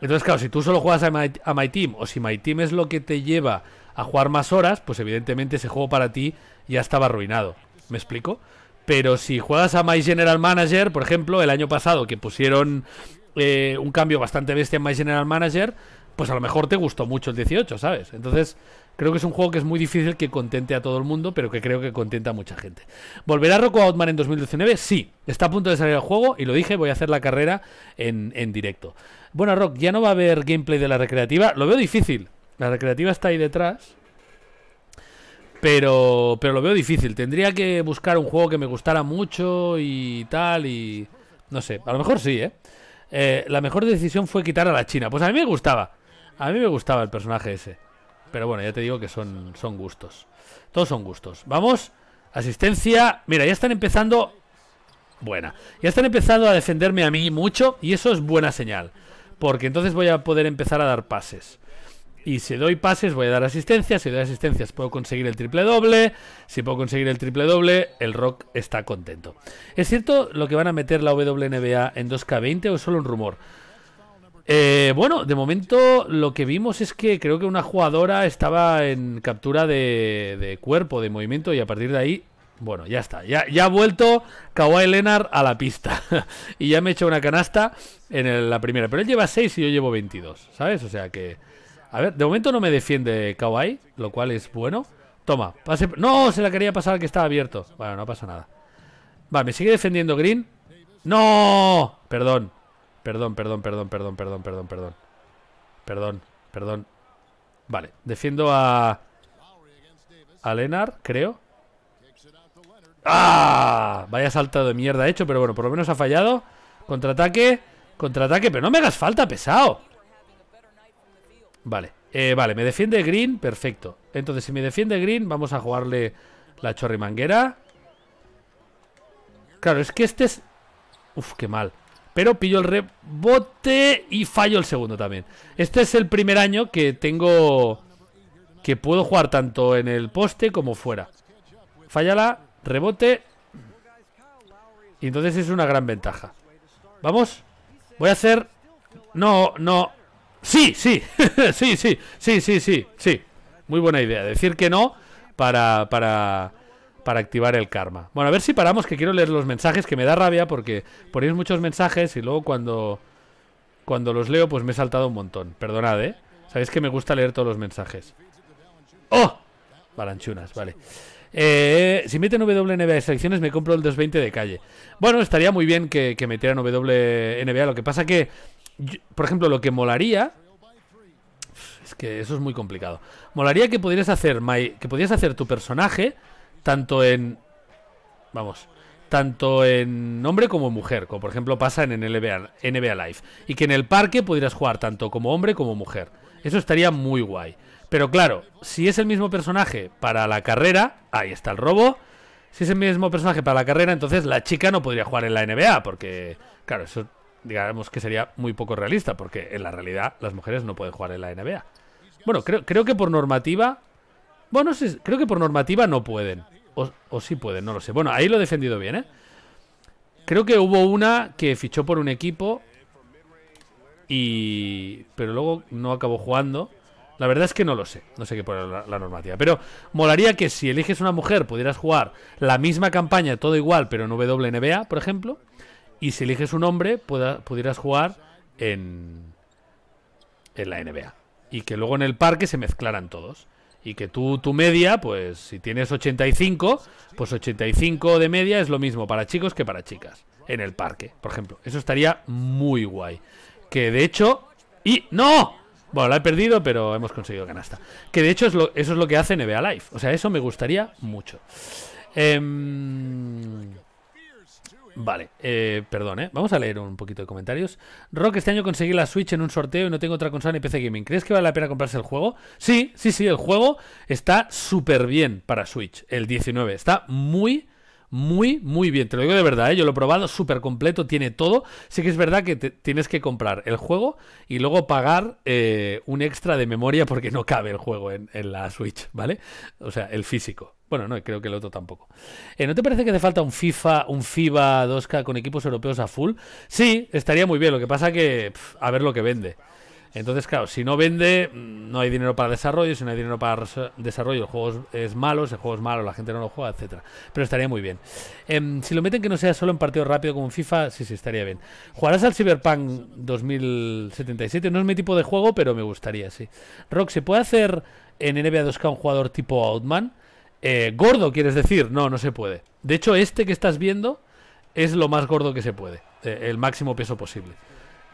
Entonces, claro, si tú solo juegas a a My Team o si My Team es lo que te lleva a jugar más horas, pues evidentemente ese juego para ti ya estaba arruinado. ¿Me explico? Pero si juegas a My General Manager, por ejemplo, el año pasado que pusieron eh, un cambio bastante bestia en My General Manager, pues a lo mejor te gustó mucho el 18, ¿sabes? Entonces, creo que es un juego que es muy difícil que contente a todo el mundo, pero que creo que contenta a mucha gente. ¿Volverá Rocco Outman en 2019? Sí, está a punto de salir el juego y lo dije, voy a hacer la carrera en, en directo. Bueno, Rock, ya no va a haber gameplay de la recreativa, lo veo difícil. La recreativa está ahí detrás. Pero, pero lo veo difícil. Tendría que buscar un juego que me gustara mucho y tal. Y no sé, a lo mejor sí, ¿eh? ¿eh? la mejor decisión fue quitar a la China. Pues a mí me gustaba. A mí me gustaba el personaje ese. Pero bueno, ya te digo que son, son gustos. Todos son gustos. Vamos. Asistencia. Mira, ya están empezando. Buena. Ya están empezando a defenderme a mí mucho. Y eso es buena señal. Porque entonces voy a poder empezar a dar pases. Y si doy pases, voy a dar asistencia. Si doy asistencias, puedo conseguir el triple doble. Si puedo conseguir el triple doble, el Rock está contento. ¿Es cierto lo que van a meter la WNBA en 2K20 o es solo un rumor? Eh, bueno, de momento lo que vimos es que creo que una jugadora estaba en captura de, cuerpo, de movimiento, y a partir de ahí, bueno, ya está. Ya, ya ha vuelto Kawhi Leonard a la pista. y ya me he hecho una canasta en la primera. Pero él lleva 6 y yo llevo 22, ¿sabes? O sea que... A ver, de momento no me defiende Kawai, lo cual es bueno. Toma, pase... ¡No! Se la quería pasar al que estaba abierto. Bueno, no pasa nada. Va, me sigue defendiendo Green. ¡No! Perdón. Perdón, perdón, perdón, perdón, perdón, perdón, perdón. Perdón, perdón. Vale, defiendo a... A Lennar, creo. ¡Ah! Vaya saltado de mierda hecho, pero bueno, por lo menos ha fallado. Contraataque, contraataque, pero no me hagas falta, pesado. Vale, eh, vale, me defiende Green, perfecto. Entonces, si me defiende Green, vamos a jugarle la chorrimanguera. Claro, es que este es... Uf, qué mal. Pero pillo el rebote y fallo el segundo también. Este es el primer año que tengo... Que puedo jugar tanto en el poste como fuera. Fallala, rebote. Y entonces es una gran ventaja. ¿Vamos? Voy a hacer... No, no, Sí, sí, sí, sí, sí, sí, sí, Muy buena idea. Decir que no para, para, para activar el karma. Bueno, a ver si paramos, que quiero leer los mensajes, que me da rabia porque ponéis muchos mensajes y luego cuando, cuando los leo pues me he saltado un montón. Perdonad, ¿eh? Sabéis que me gusta leer todos los mensajes. ¡Oh! Balanchunas, vale. Eh, si meten WNBA de selecciones, me compro el 220 de calle. Bueno, estaría muy bien que, que metieran WNBA. Lo que pasa que por ejemplo, lo que molaría... Es que eso es muy complicado. Molaría que pudieras hacer, que pudieras hacer tu personaje tanto en... Vamos, tanto en hombre como en mujer, como por ejemplo pasa en NBA, NBA Live. Y que en el parque pudieras jugar tanto como hombre como mujer. Eso estaría muy guay. Pero claro, si es el mismo personaje para la carrera, ahí está el robo. Si es el mismo personaje para la carrera, entonces la chica no podría jugar en la NBA, porque, claro, eso digamos que sería muy poco realista, porque en la realidad las mujeres no pueden jugar en la NBA. Bueno, creo, creo que por normativa... Bueno, creo que por normativa no pueden. O, o sí pueden, no lo sé. Bueno, ahí lo he defendido bien, ¿eh? Creo que hubo una que fichó por un equipo y... Pero luego no acabó jugando. La verdad es que no lo sé. No sé qué por la, la, normativa. Pero molaría que si eliges una mujer pudieras jugar la misma campaña, todo igual, pero en WNBA, por ejemplo. Y si eliges un hombre, pudieras jugar en, en la NBA. Y que luego en el parque se mezclaran todos. Y que tú, tu media, pues si tienes 85, pues 85 de media es lo mismo para chicos que para chicas. En el parque, por ejemplo. Eso estaría muy guay. Que de hecho... ¡Y no! Bueno, la he perdido, pero hemos conseguido canasta. Que de hecho es eso es lo que hace NBA Live. O sea, eso me gustaría mucho. Eh, Vale, eh, perdón, ¿eh? Vamos a leer un poquito de comentarios. Rock, este año conseguí la Switch en un sorteo y no tengo otra consola ni PC Gaming. ¿Crees que vale la pena comprarse el juego? Sí, sí, sí, el juego está súper bien para Switch, el 19. Está muy, muy, muy bien. Te lo digo de verdad, ¿eh? yo lo he probado, súper completo, tiene todo. Sí que es verdad que tienes que comprar el juego y luego pagar eh, un extra de memoria porque no cabe el juego en, la Switch, ¿vale? O sea, el físico. Bueno, no, creo que el otro tampoco. Eh, ¿No te parece que hace falta un FIFA, un FIBA 2K con equipos europeos a full? Sí, estaría muy bien. Lo que pasa que a ver lo que vende. Entonces, claro, si no vende, no hay dinero para desarrollo. Si no hay dinero para desarrollo, el juego es malo. Si el juego es malo, la gente no lo juega, etcétera. Pero estaría muy bien. Em, si lo meten que no sea solo en partido rápido como en FIFA, sí, sí, estaría bien. ¿Jugarás al Cyberpunk 2077? No es mi tipo de juego, pero me gustaría, sí. Rock, ¿se puede hacer en NBA 2K un jugador tipo Outman? Eh, ¿Gordo quieres decir? No, no se puede. De hecho, este que estás viendo es lo más gordo que se puede. Eh, el máximo peso posible.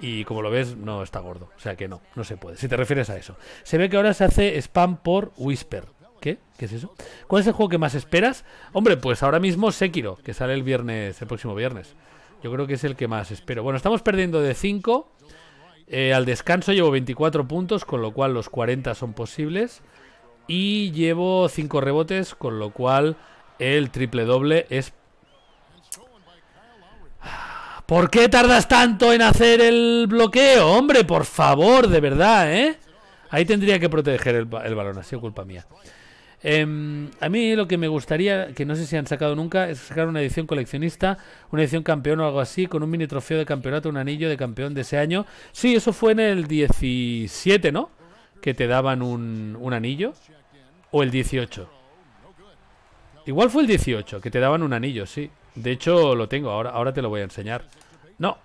Y como lo ves, no está gordo. O sea que no, no se puede. Si te refieres a eso. Se ve que ahora se hace spam por Whisper. ¿Qué? ¿Qué es eso? ¿Cuál es el juego que más esperas? Hombre, pues ahora mismo Sekiro, que sale el viernes, el próximo viernes. Yo creo que es el que más espero. Bueno, estamos perdiendo de 5. Eh, al descanso llevo 24 puntos, con lo cual los 40 son posibles. Y llevo 5 rebotes, con lo cual el triple doble es ¿Por qué tardas tanto en hacer el bloqueo? Hombre, por favor, de verdad, ¿eh? Ahí tendría que proteger el, balón, ha sido culpa mía. Em, a mí lo que me gustaría, que no sé si han sacado nunca, es sacar una edición coleccionista, una edición campeón o algo así, con un mini trofeo de campeonato, un anillo de campeón de ese año. Sí, eso fue en el 17, ¿no? Que te daban un, un anillo. O el 18. Igual fue el 18, que te daban un anillo, sí. De hecho, lo tengo, ahora, ahora te lo voy a enseñar. No,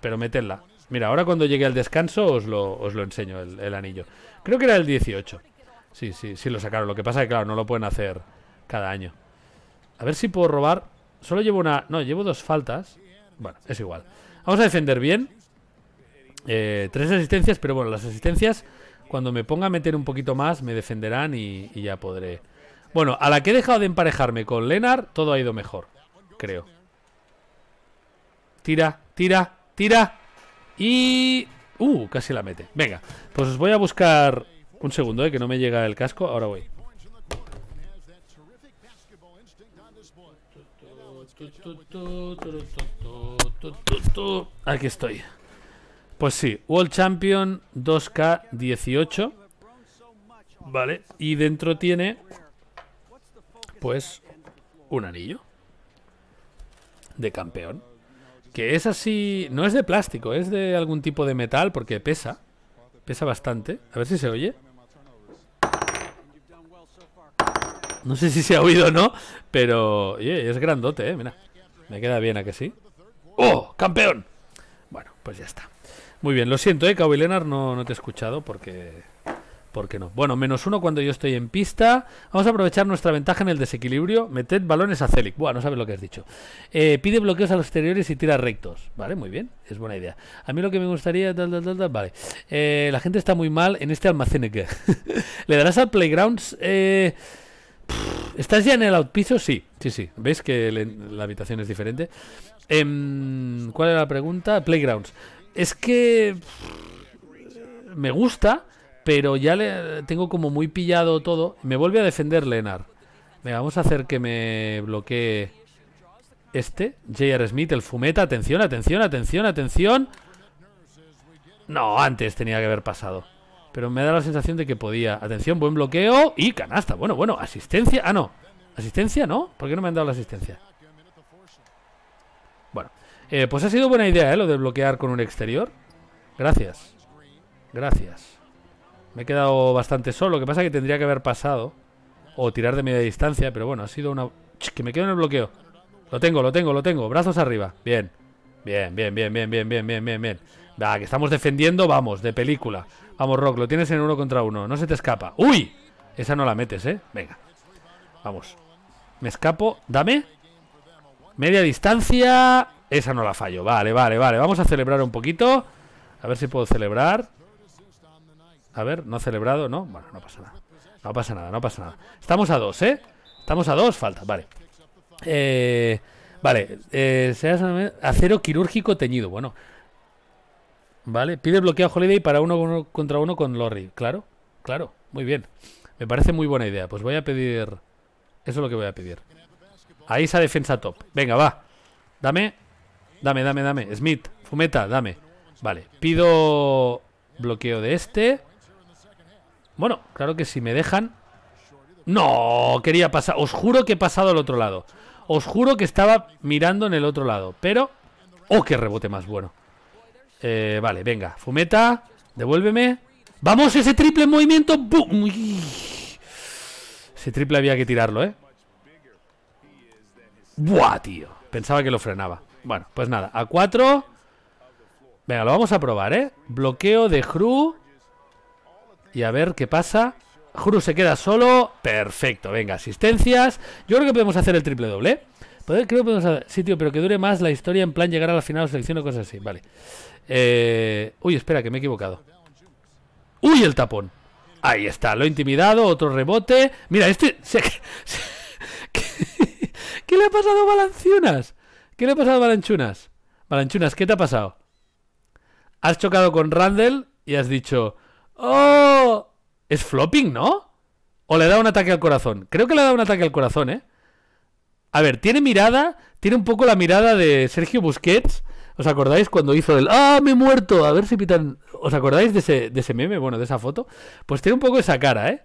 pero meterla. Mira, ahora cuando llegue al descanso os lo, enseño, el, anillo. Creo que era el 18. Sí, sí, sí lo sacaron. Lo que pasa es que, claro, no lo pueden hacer cada año. A ver si puedo robar. Solo llevo una... No, llevo dos faltas. Bueno, es igual. Vamos a defender bien. Eh, tres asistencias, pero bueno, las asistencias... Cuando me ponga a meter un poquito más, me defenderán y, ya podré... Bueno, a la que he dejado de emparejarme con Lennar todo ha ido mejor, creo. Tira, tira, tira y... Uh, casi la mete. Venga, pues os voy a buscar... Un segundo, eh, que no me llega el casco. Ahora voy. Aquí estoy. Pues sí, World Champion 2K18. Vale, y dentro tiene, pues, un anillo de campeón. Que es así... No es de plástico, es de algún tipo de metal porque pesa. Pesa bastante. A ver si se oye. No sé si se ha oído o no, pero es grandote, ¿eh? Mira, me queda bien a que sí. ¡Oh, campeón! Bueno, pues ya está. Muy bien, lo siento, ¿eh, Cabo y no, no te he escuchado porque ¿Por qué no? Bueno, menos uno cuando yo estoy en pista. Vamos a aprovechar nuestra ventaja en el desequilibrio. Meted balones a Celic. Buah, no sabes lo que has dicho. Eh, pide bloqueos a los exteriores y tira rectos. Vale, muy bien. Es buena idea. A mí lo que me gustaría... vale. Eh, la gente está muy mal en este almacén. ¿Le darás al Playgrounds? Eh, ¿Estás ya en el piso Sí, sí, sí. ¿Veis que la habitación es diferente? Em, ¿Cuál era la pregunta? Playgrounds. Es que... me gusta pero ya le tengo como muy pillado todo. Me vuelve a defender Lenar. Venga, vamos a hacer que me bloquee este. J.R. Smith, el fumeta. Atención, atención, atención, atención. No, antes tenía que haber pasado. Pero me da la sensación de que podía. Atención, buen bloqueo. Y canasta. Bueno, bueno, asistencia. Ah, no. ¿Asistencia? ¿No? ¿Por qué no me han dado la asistencia? Bueno. Eh, pues ha sido buena idea, ¿eh? Lo de bloquear con un exterior. Gracias. Gracias. Me he quedado bastante solo. Lo que pasa es que tendría que haber pasado. O tirar de media distancia. Pero bueno, ha sido una... que me quedo en el bloqueo. Lo tengo, lo tengo, lo tengo. Brazos arriba. Bien. Bien, bien, bien, bien, bien, bien, bien, bien, bien. Da, que estamos defendiendo, vamos, de película. Vamos, Rock, lo tienes en uno contra uno. No se te escapa. ¡Uy! Esa no la metes, ¿eh? Venga. Vamos. Me escapo. Dame. Media distancia. Esa no la fallo. Vale, vale, vale. Vamos a celebrar un poquito. A ver si puedo celebrar. A ver, no ha celebrado, ¿no? Bueno, no pasa nada. No pasa nada, no pasa nada. Estamos a dos, ¿eh? Estamos a dos, falta, vale. Eh, vale, eh, acero quirúrgico teñido, bueno. Vale, pide bloqueo Holiday para uno, uno contra uno con Lorry. Claro, claro, muy bien. Me parece muy buena idea. Pues voy a pedir... Eso es lo que voy a pedir. Ahí esa defensa top. Venga, va. Dame. Dame, dame, dame. Smith, Fumeta, dame. Vale, pido bloqueo de este. Bueno, claro que si me dejan... No, quería pasar. Os juro que he pasado al otro lado. Os juro que estaba mirando en el otro lado. Pero... ¡Oh, qué rebote más bueno! Eh, vale, venga. Fumeta, devuélveme. ¡Vamos! Ese triple movimiento. ¡Bum! Ese triple había que tirarlo, ¿eh? ¡Buah, tío! Pensaba que lo frenaba. Bueno, pues nada. A 4... Venga, lo vamos a probar, ¿eh? Bloqueo de Hru... Y a ver qué pasa. Juru se queda solo. Perfecto, venga, asistencias. Yo creo que podemos hacer el triple doble. ¿eh? Creo que podemos hacer. Sí, tío, pero que dure más la historia en plan llegar a la final o selección o cosas así. Vale. Eh, uy, espera, que me he equivocado. ¡Uy, el tapón! Ahí está, lo he intimidado, otro rebote. Mira, este. ¿Qué, le ha pasado a Balanchunas? ¿Qué le ha pasado a Balanchunas? Balanchunas, ¿qué te ha pasado? Has chocado con Randall y has dicho. ¡Oh! Es flopping, ¿no? ¿O le da un ataque al corazón? Creo que le da un ataque al corazón, ¿eh? A ver, tiene mirada, tiene un poco la mirada de Sergio Busquets. ¿Os acordáis cuando hizo el ¡Ah, me he muerto! A ver si pitan. ¿Os acordáis de ese, de ese meme? Bueno, de esa foto. Pues tiene un poco esa cara, ¿eh?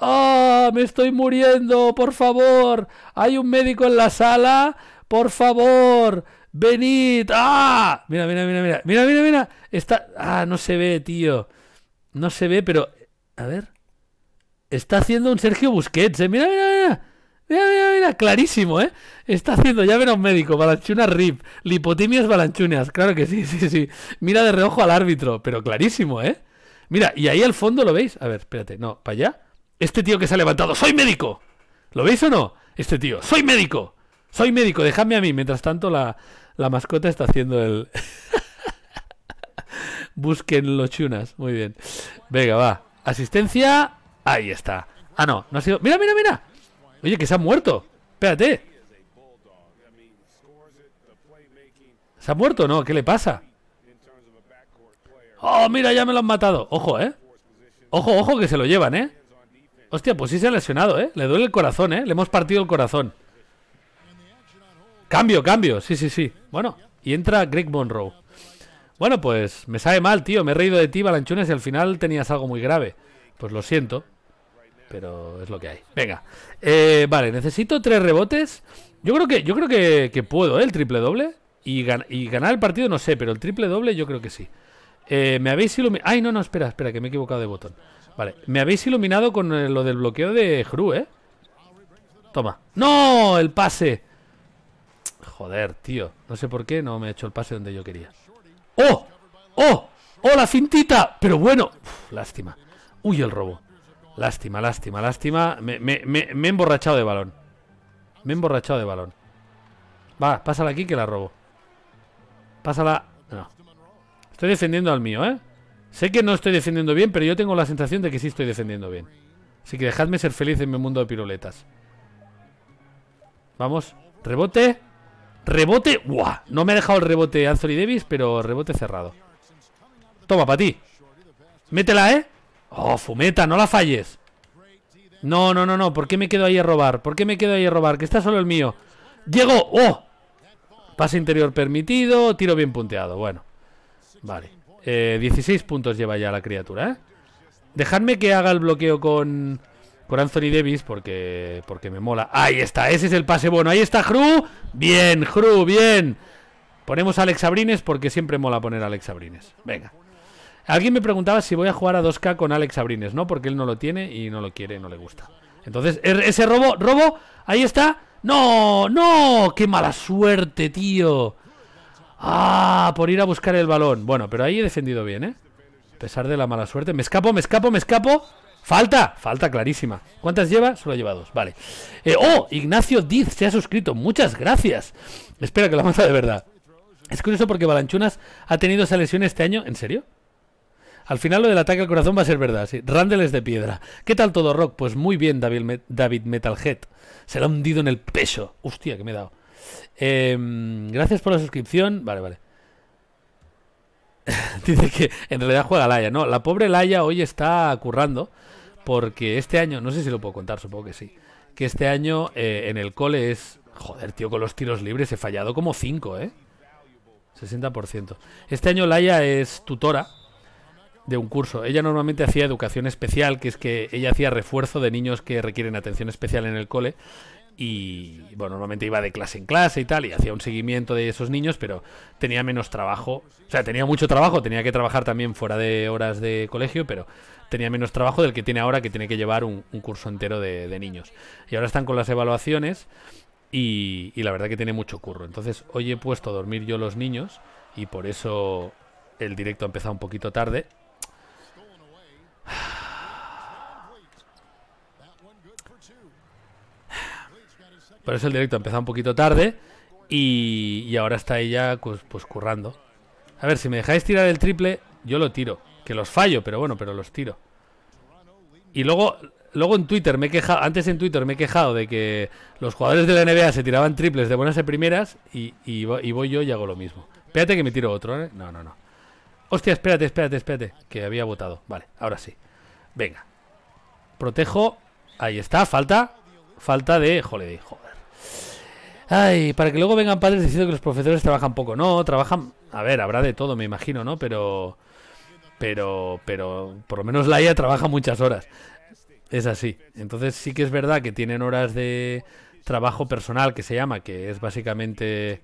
¡Ah, me estoy muriendo! ¡Por favor! ¡Hay un médico en la sala! ¡Por favor! ¡Venid! ¡Ah! Mira, mira, mira, mira. Mira, mira, mira. Está. Ah, no se ve, tío. No se ve, pero a ver. Está haciendo un Sergio Busquets, ¿eh? Mira, mira, mira. Mira, mira, mira, clarísimo, ¿eh? Está haciendo, ya verá un médico, balanchunas RIP, lipotimias balanchunas, claro que sí, sí, sí. Mira de reojo al árbitro, pero clarísimo, ¿eh? Mira, y ahí al fondo lo veis. A ver, espérate, no, para allá. Este tío que se ha levantado, ¡soy médico! ¿Lo veis o no? Este tío, ¡soy médico! ¡Soy médico! Dejadme a mí. Mientras tanto, la, la mascota está haciendo el. Busquen los chunas. Muy bien. Venga, va. Asistencia. Ahí está. Ah, no, no ha sido. ¡Mira, mira, mira! Oye, que se ha muerto. Espérate. ¿Se ha muerto o no? ¿Qué le pasa? ¡Oh, mira, ya me lo han matado! Ojo, ¿eh? Ojo, ojo, que se lo llevan, ¿eh? Hostia, pues sí se ha lesionado, ¿eh? Le duele el corazón, ¿eh? Le hemos partido el corazón. Cambio, cambio. Sí, sí, sí. Bueno, y entra Greg Monroe. Bueno, pues me sabe mal, tío. Me he reído de ti, Balanchunas, y al final tenías algo muy grave. Pues lo siento, pero es lo que hay. Venga. Eh, vale, necesito tres rebotes. Yo creo que, yo creo que, puedo, ¿eh? El triple doble. Y, ganar el partido no sé, pero el triple doble yo creo que sí. Eh, me habéis iluminado... Ay, no, no, espera, espera, que me he equivocado de botón. Vale, me habéis iluminado con eh, lo del bloqueo de Hru, ¿eh? Toma. ¡No! El pase. Joder, tío. No sé por qué no me he hecho el pase donde yo quería. ¡Oh! ¡Oh! ¡Oh, la cintita! Pero bueno, lástima. Uy, el robo. Lástima, lástima, lástima. Me, me, me, me, he emborrachado de balón. Me he emborrachado de balón. Va, pásala aquí que la robo. Pásala. No. Estoy defendiendo al mío, ¿eh? Sé que no estoy defendiendo bien, pero yo tengo la sensación de que sí estoy defendiendo bien. Así que dejadme ser feliz en mi mundo de piruletas. Vamos. Rebote. Rebote. ¡Buah! No me ha dejado el rebote Anthony Davis, pero rebote cerrado. Toma, para ti. Métela, ¿eh? Oh, fumeta, no la falles. No, no, no, no. ¿Por qué me quedo ahí a robar? ¿Por qué me quedo ahí a robar? Que está solo el mío. ¡Llegó! ¡Oh! Pase interior permitido. Tiro bien punteado. Bueno. Vale. 16 eh, puntos lleva ya la criatura, ¿eh? Dejadme que haga el bloqueo con por Anthony Davis porque, porque me mola. Ahí está, ese es el pase bueno. Ahí está Hru. Bien, Hru, bien. Ponemos a Alex Abrines porque siempre mola poner a Alex Abrines. Venga. Alguien me preguntaba si voy a jugar a 2K con Alex Abrines, ¿no? Porque él no lo tiene y no lo quiere, no le gusta. Entonces, er, ese robo, robo, ahí está. ¡No! ¡No! ¡Qué mala suerte, tío! ¡Ah! Por ir a buscar el balón. Bueno, pero ahí he defendido bien, ¿eh? A pesar de la mala suerte. Me escapo, me escapo, me escapo. Falta, falta clarísima. ¿Cuántas lleva? Solo lleva dos, vale. Eh, oh, Ignacio Diz se ha suscrito, muchas gracias. Espera que la mata de verdad. Es curioso porque Balanchunas ha tenido esa lesión este año, ¿en serio? Al final lo del ataque al corazón va a ser verdad, sí. Randall de piedra. ¿Qué tal todo, Rock? Pues muy bien, David, Metalhead. Se lo ha hundido en el peso. Hostia, que me he dado. Em, gracias por la suscripción. Vale, vale. Dice que en realidad juega Laia. No, la pobre Laia hoy está currando porque este año, no sé si lo puedo contar, supongo que sí, que este año eh, en el cole es, joder, tío, con los tiros libres he fallado como 5, ¿eh? 60%. Este año Laia es tutora de un curso. Ella normalmente hacía educación especial, que es que ella hacía refuerzo de niños que requieren atención especial en el cole, y bueno, normalmente iba de clase en clase y tal, y hacía un seguimiento de esos niños, pero tenía menos trabajo, o sea, tenía mucho trabajo, tenía que trabajar también fuera de horas de colegio, pero tenía menos trabajo del que tiene ahora, que tiene que llevar un, curso entero de, niños. Y ahora están con las evaluaciones y, y la verdad que tiene mucho curro. Entonces, hoy he puesto a dormir yo los niños y por eso el directo ha empezado un poquito tarde. Por eso el directo ha un poquito tarde y, ahora está ella pues, pues, currando. A ver, si me dejáis tirar el triple, yo lo tiro. Que los fallo, pero bueno, pero los tiro. Y luego, luego en Twitter me he quejado, antes en Twitter me he quejado de que los jugadores de la NBA se tiraban triples de buenas a primeras y, voy yo y hago lo mismo. Espérate que me tiro otro, ¿eh? No, no, no. Hostia, espérate, espérate, espérate. Que había votado. Vale, ahora sí. Venga. Protejo. Ahí está, falta. Falta de. Joder, Joder. Ay, para que luego vengan padres diciendo que los profesores trabajan poco. No, trabajan. A ver, habrá de todo, me imagino, ¿no? Pero. Pero. Pero. Por lo menos la trabaja muchas horas. Es así. Entonces sí que es verdad que tienen horas de trabajo personal que se llama, que es básicamente.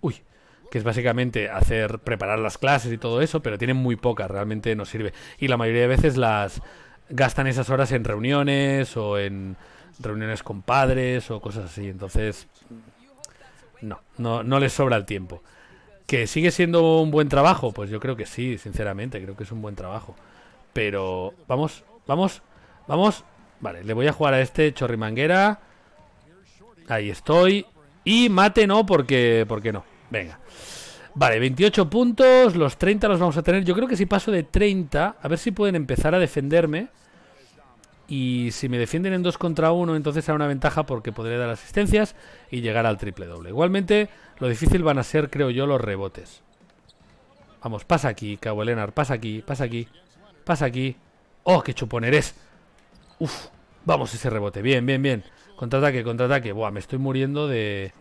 Uy, que es básicamente hacer preparar las clases y todo eso, pero tienen muy pocas, realmente no sirve. Y la mayoría de veces las gastan esas horas en reuniones o en reuniones con padres o cosas así. Entonces, no, no, les sobra el tiempo. ¿Que sigue siendo un buen trabajo? Pues yo creo que sí, sinceramente, creo que es un buen trabajo. Pero vamos, vamos, vamos. Vale, le voy a jugar a este chorrimanguera. Ahí estoy. Y mate no, porque, porque no. Venga. Vale, 28 puntos, los 30 los vamos a tener. Yo creo que si paso de 30, a ver si pueden empezar a defenderme. Y si me defienden en 2 contra 1, entonces será una ventaja porque podré dar asistencias y llegar al triple doble. Igualmente, lo difícil van a ser, creo yo, los rebotes. Vamos, pasa aquí, Cabo Elenar. pasa aquí, pasa aquí, pasa aquí. ¡Oh, qué chupón eres! ¡Uf! Vamos ese rebote, bien, bien, bien. Contraataque, contraataque. Buah, me estoy muriendo de...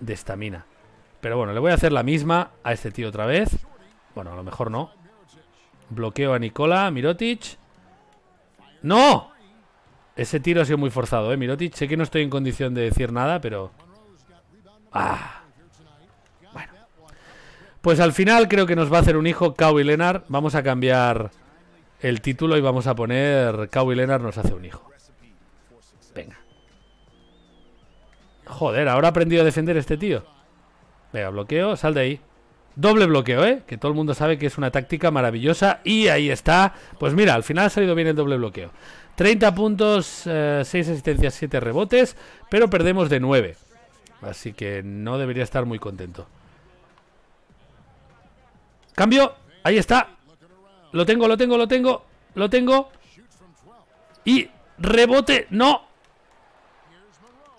De estamina. Pero bueno, le voy a hacer la misma a este tío otra vez. Bueno, a lo mejor no. Bloqueo a Nicola, Mirotic. ¡No! Ese tiro ha sido muy forzado, ¿eh, Mirotic? Sé que no estoy en condición de decir nada, pero... ¡Ah! Bueno. Pues al final creo que nos va a hacer un hijo y Lenar. Vamos a cambiar el título y vamos a poner y Lenar nos hace un hijo. Venga. Joder, ahora ha aprendido a defender este tío. Venga, bloqueo, sal de ahí. Doble bloqueo, ¿eh? Que todo el mundo sabe que es una táctica maravillosa. Y ahí está. Pues mira, al final ha salido bien el doble bloqueo. 30 puntos, 6 eh, asistencias, 7 rebotes. Pero perdemos de 9. Así que no debería estar muy contento. Cambio. Ahí está. Lo tengo, lo tengo, lo tengo. Lo tengo. Y rebote. No.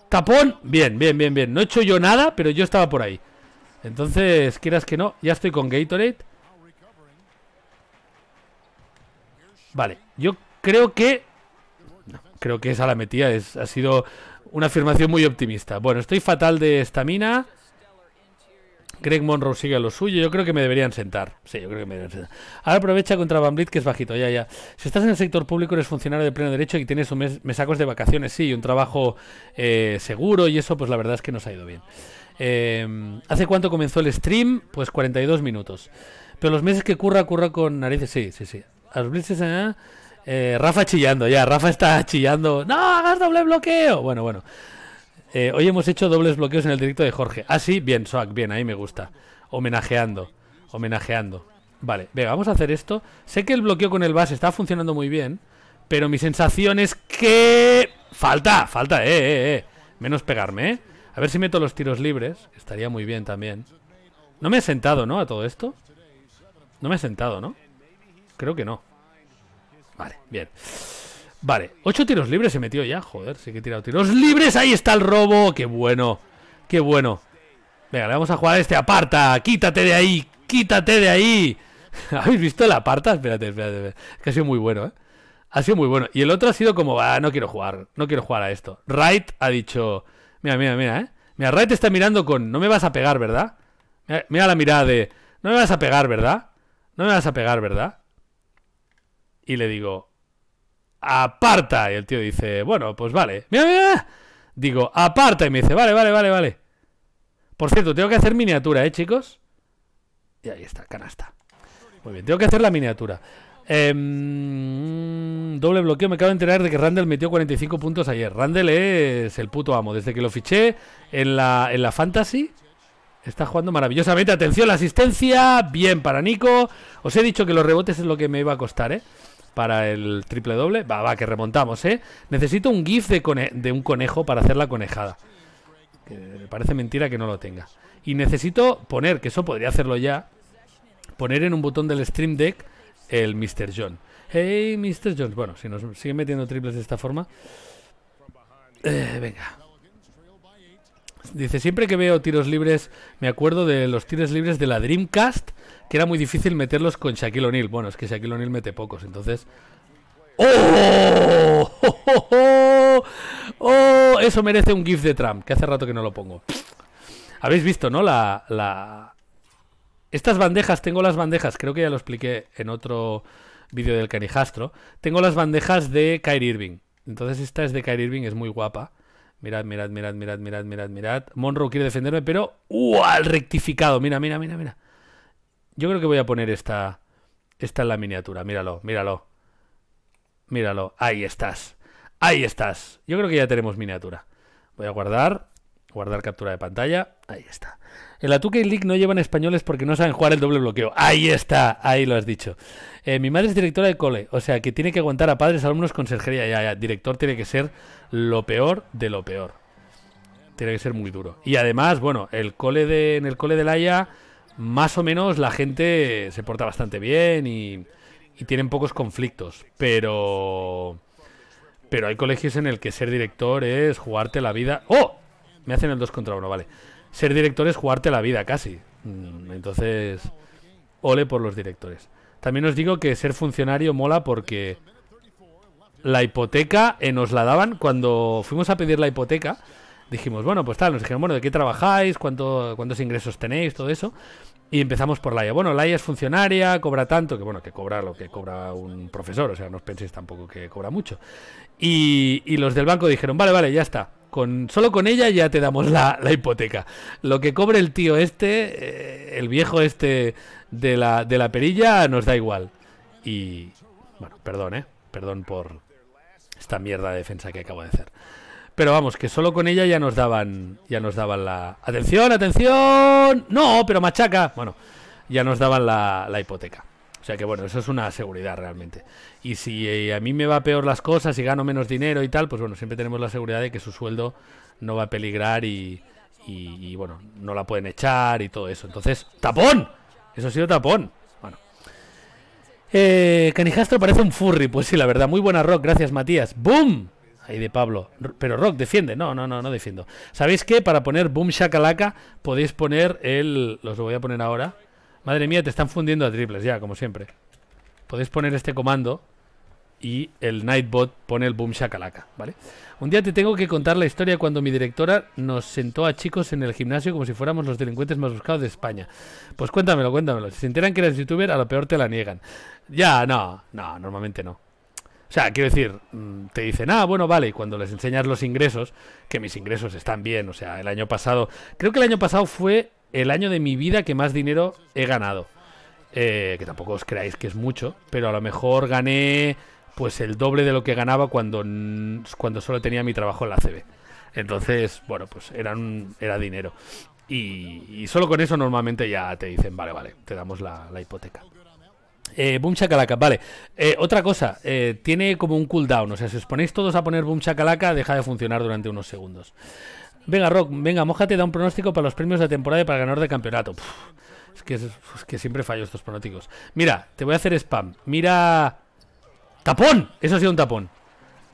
Tapón. Bien, bien, bien, bien. No he hecho yo nada, pero yo estaba por ahí. Entonces, quieras que no, ya estoy con Gatorade. Vale, yo creo que... creo que esa la metía, es, ha sido una afirmación muy optimista. Bueno, estoy fatal de estamina. Greg Monroe sigue a lo suyo. Yo creo que me deberían sentar. Sí, yo creo que me Ahora aprovecha contra Van que es bajito. Ya, ya. Si estás en el sector público, eres funcionario de pleno derecho y tienes un mes, me sacos de vacaciones, sí, y un trabajo eh, seguro y eso, pues la verdad es que nos ha ido bien. Eh, ¿Hace cuánto comenzó el stream? Pues 42 minutos. Pero los meses que curra, curra con narices. Sí, sí, sí. los ah, eh, Rafa chillando, ya. Rafa está chillando. ¡No, hagas doble bloqueo! Bueno, bueno. Eh, hoy hemos hecho dobles bloqueos en el directo de Jorge. Ah, sí, bien, Soak, bien, ahí me gusta. Homenajeando, homenajeando. Vale, venga, vamos a hacer esto. Sé que el bloqueo con el base está funcionando muy bien, pero mi sensación es que... Falta, falta, eh, eh, eh. Menos pegarme, eh. A ver si meto los tiros libres. Estaría muy bien también. No me he sentado, ¿no? A todo esto. No me he sentado, ¿no? Creo que no. Vale, bien. Vale, ocho tiros libres se metió ya. Joder, sí que he tirado tiros libres. Ahí está el robo. Qué bueno. Qué bueno. Venga, le vamos a jugar a este aparta. Quítate de ahí. Quítate de ahí. ¿Habéis visto el aparta? Espérate, espérate, Es que ha sido muy bueno, ¿eh? Ha sido muy bueno. Y el otro ha sido como, ah, no quiero jugar. No quiero jugar a esto. Wright ha dicho... Mira, mira, mira, ¿eh? Mira, Ray te está mirando con... No me vas a pegar, ¿verdad? Mira, la mirada de... No me vas a pegar, ¿verdad? No me vas a pegar, ¿verdad? Y le digo... Aparta. Y el tío dice... Bueno, pues vale. Mira, mira. Digo, aparta. Y me dice... Vale, vale, vale, vale. Por cierto, tengo que hacer miniatura, ¿eh, chicos? Y ahí está, canasta. Muy bien, tengo que hacer la miniatura. Em, doble bloqueo. Me acabo de enterar de que Randall metió 45 puntos ayer. Randall es el puto amo. Desde que lo fiché en la, Fantasy, está jugando maravillosamente. Atención, la asistencia. Bien para Nico. Os he dicho que los rebotes es lo que me iba a costar, ¿eh? Para el triple doble. Va, va, que remontamos, ¿eh? Necesito un GIF de, un conejo para hacer la conejada. Me parece mentira que no lo tenga. Y necesito poner, que eso podría hacerlo ya, poner en un botón del Stream Deck el Mr. John. Hey, Mr. John. Bueno, si nos sigue metiendo triples de esta forma. Eh, venga. Dice, siempre que veo tiros libres, me acuerdo de los tiros libres de la Dreamcast, que era muy difícil meterlos con Shaquille O'Neal. Bueno, es que Shaquille O'Neal mete pocos, entonces... ¡Oh! ¡Oh! ¡Oh! ¡Oh! Eso merece un GIF de Trump, que hace rato que no lo pongo. Habéis visto, ¿no? la, estas bandejas, tengo las bandejas, creo que ya lo expliqué en otro vídeo del canijastro Tengo las bandejas de Kyrie Irving. Entonces esta es de Kyrie Irving, es muy guapa. Mirad, mirad, mirad, mirad, mirad, mirad, mirad. Monroe quiere defenderme, pero... ¡Uh! Al rectificado. Mira, mira, mira, mira. Yo creo que voy a poner esta... Esta en la miniatura. Míralo, míralo. Míralo. Ahí estás. Ahí estás. Yo creo que ya tenemos miniatura. Voy a guardar. Guardar captura de pantalla. Ahí está. El Atuke y League no llevan españoles porque no saben jugar el doble bloqueo. Ahí está, ahí lo has dicho. Eh, mi madre es directora de cole, o sea que tiene que aguantar a padres, alumnos, conserjería. Ya, director tiene que ser lo peor de lo peor. Tiene que ser muy duro. Y además, bueno, el cole de, en el cole de Laia, más o menos la gente se porta bastante bien y, tienen pocos conflictos. Pero. Pero hay colegios en el que ser director es jugarte la vida. ¡Oh! Me hacen el 2 contra 1, vale ser director es jugarte la vida casi. Mm, entonces, ole por los directores. También os digo que ser funcionario mola porque la hipoteca eh, nos la daban cuando fuimos a pedir la hipoteca. Dijimos, bueno, pues tal, nos dijeron, bueno, ¿de qué trabajáis? ¿Cuánto, ¿Cuántos ingresos tenéis? Todo eso. Y empezamos por Laia. Bueno, Laia es funcionaria, cobra tanto, que bueno, que cobra lo que cobra un profesor, o sea, no os penséis tampoco que cobra mucho. y los del banco dijeron, vale, vale, ya está solo con ella ya te damos la, hipoteca. Lo que cobre el tío este, eh, el viejo este de la, de la perilla, nos da igual. Y... Bueno, perdón, ¿eh? Perdón por esta mierda de defensa que acabo de hacer. Pero vamos, que solo con ella ya nos daban ya nos daban la... ¡Atención, atención! ¡No, pero machaca! Bueno, ya nos daban la hipoteca. O sea que bueno, eso es una seguridad realmente. Y si eh, a mí me va peor las cosas y gano menos dinero y tal, pues bueno, siempre tenemos la seguridad de que su sueldo no va a peligrar y, bueno, no la pueden echar y todo eso. Entonces, ¡tapón! Eso ha sido tapón. Bueno. Eh, Canijastro parece un furry, pues sí, la verdad. Muy buena Rock, gracias Matías. ¡Boom! Ahí de Pablo. Pero Rock, defiende. No, no, no, no defiendo. ¿Sabéis qué? Para poner Boom Shakalaka podéis poner el... Los voy a poner ahora. Madre mía, te están fundiendo a triples ya, como siempre. Podéis poner este comando y el Nightbot pone el boom shakalaka, ¿vale? Un día te tengo que contar la historia cuando mi directora nos sentó a chicos en el gimnasio como si fuéramos los delincuentes más buscados de España. Pues cuéntamelo, cuéntamelo. Si se enteran que eres youtuber, a lo peor te la niegan. Ya, no, no, normalmente no. O sea, quiero decir, mm, te dicen, ah, bueno, vale, y cuando les enseñas los ingresos, que mis ingresos están bien, o sea, el año pasado, creo que el año pasado fue el año de mi vida que más dinero he ganado. Eh, que tampoco os creáis que es mucho, pero a lo mejor gané pues el doble de lo que ganaba cuando, cuando solo tenía mi trabajo en la CB. Entonces, bueno, pues eran, era dinero. Y, solo con eso normalmente ya te dicen, vale, vale, te damos la, hipoteca. Eh, boom chakalaka, vale. Eh, otra cosa, eh, tiene como un cooldown, o sea, si os ponéis todos a poner Boom Chacalaca, deja de funcionar durante unos segundos. Venga, Rock, venga, mojate, da un pronóstico para los premios de temporada y para ganar de campeonato. es, que, siempre fallo estos pronósticos. Mira, te voy a hacer spam. Mira. ¡Tapón! Eso ha sido un tapón.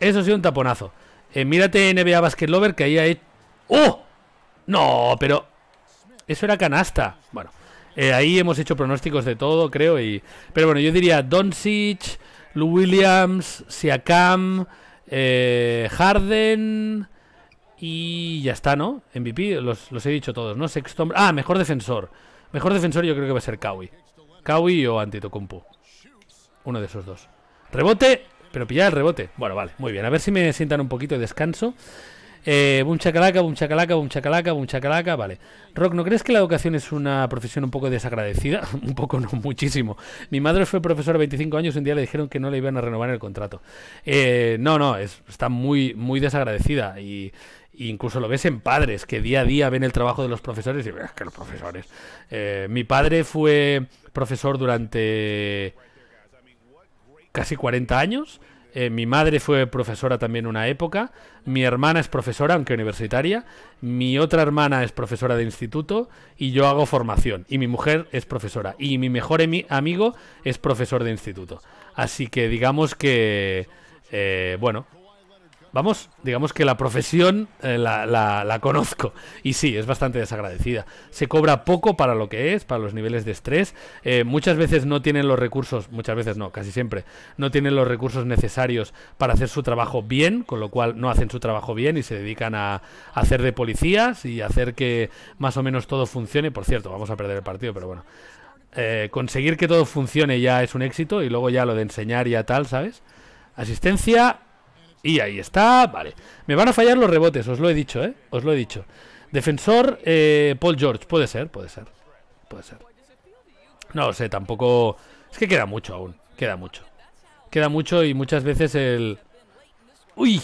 Eso ha sido un taponazo. Eh, mírate NBA Basket Lover que ahí hay. ¡Oh! No, pero. Eso era canasta. Bueno, eh, ahí hemos hecho pronósticos de todo, creo. y Pero bueno, yo diría Doncic, Lou Williams, Siakam, eh, Harden. Y ya está, ¿no? MVP, los, los he dicho todos, ¿no? Sexto Ah, mejor defensor. Mejor defensor yo creo que va a ser Kawi. Kawi o Antetokounmpo. Uno de esos dos. Rebote, pero pillar el rebote. Bueno, vale, muy bien. A ver si me sientan un poquito de descanso. Eh, chacalaca, bum chacalaca, bum chacalaca, bum chacalaca, vale. Rock, ¿no crees que la educación es una profesión un poco desagradecida? un poco, no, muchísimo. Mi madre fue profesora 25 años y un día le dijeron que no le iban a renovar el contrato. Eh, no, no, es, está muy, muy desagradecida y, Incluso lo ves en padres que día a día ven el trabajo de los profesores y ves ah, que los profesores. Eh, mi padre fue profesor durante casi 40 años eh, mi madre fue profesora también una época. Mi hermana es profesora, aunque universitaria. Mi otra hermana es profesora de instituto. Y yo hago formación. Y mi mujer es profesora. Y mi mejor amigo es profesor de instituto. Así que digamos que, eh, bueno, vamos, digamos que la profesión eh, la, conozco. Y sí, es bastante desagradecida. Se cobra poco para lo que es, para los niveles de estrés. Eh, muchas veces no tienen los recursos, muchas veces no, casi siempre, no tienen los recursos necesarios para hacer su trabajo bien, con lo cual no hacen su trabajo bien y se dedican a, hacer de policías y hacer que más o menos todo funcione. Por cierto, vamos a perder el partido, pero bueno. Eh, conseguir que todo funcione ya es un éxito y luego ya lo de enseñar ya tal, ¿sabes? Asistencia y ahí está, vale. Me van a fallar los rebotes, os lo he dicho, ¿eh? Os lo he dicho. Defensor, eh, Paul George. Puede ser, puede ser. Puede ser. No lo sé, tampoco... Es que queda mucho aún. Queda mucho. Queda mucho y muchas veces el... ¡Uy!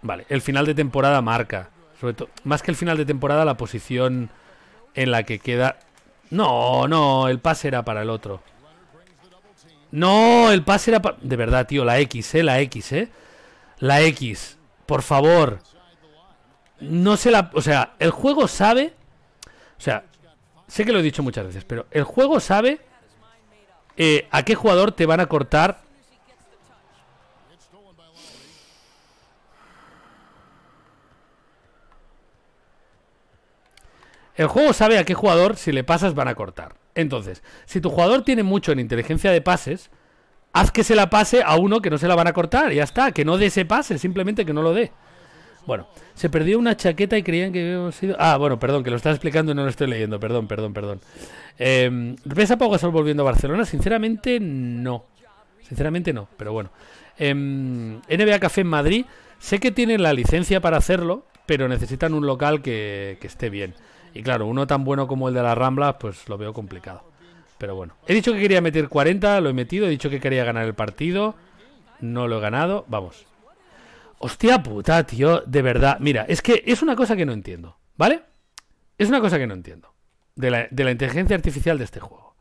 Vale, el final de temporada marca. Sobre todo, más que el final de temporada, la posición en la que queda... No, no, el pase era para el otro. No, el pase era para... De verdad, tío, la X, ¿eh? La X, ¿eh? La X, por favor. No se la... O sea, el juego sabe... O sea, sé que lo he dicho muchas veces, pero el juego sabe eh, a qué jugador te van a cortar El juego sabe a qué jugador, si le pasas, van a cortar. Entonces, si tu jugador tiene mucho en inteligencia de pases, haz que se la pase a uno que no se la van a cortar, ya está, que no dé ese pase, simplemente que no lo dé. Bueno, se perdió una chaqueta y creían que habíamos sido... Ah, bueno, perdón, que lo estaba explicando y no lo estoy leyendo, perdón, perdón, perdón. Em, ¿Ves a Pau volviendo a Barcelona? Sinceramente, no. Sinceramente no, pero bueno. Em, NBA Café en Madrid, sé que tienen la licencia para hacerlo, pero necesitan un local que, que esté bien. Y claro, uno tan bueno como el de la Rambla, pues lo veo complicado. Pero bueno, he dicho que quería meter 40, lo he metido. He dicho que quería ganar el partido. No lo he ganado. Vamos. Hostia puta, tío. De verdad. Mira, es que es una cosa que no entiendo. ¿Vale? Es una cosa que no entiendo. De la, de la inteligencia artificial de este juego.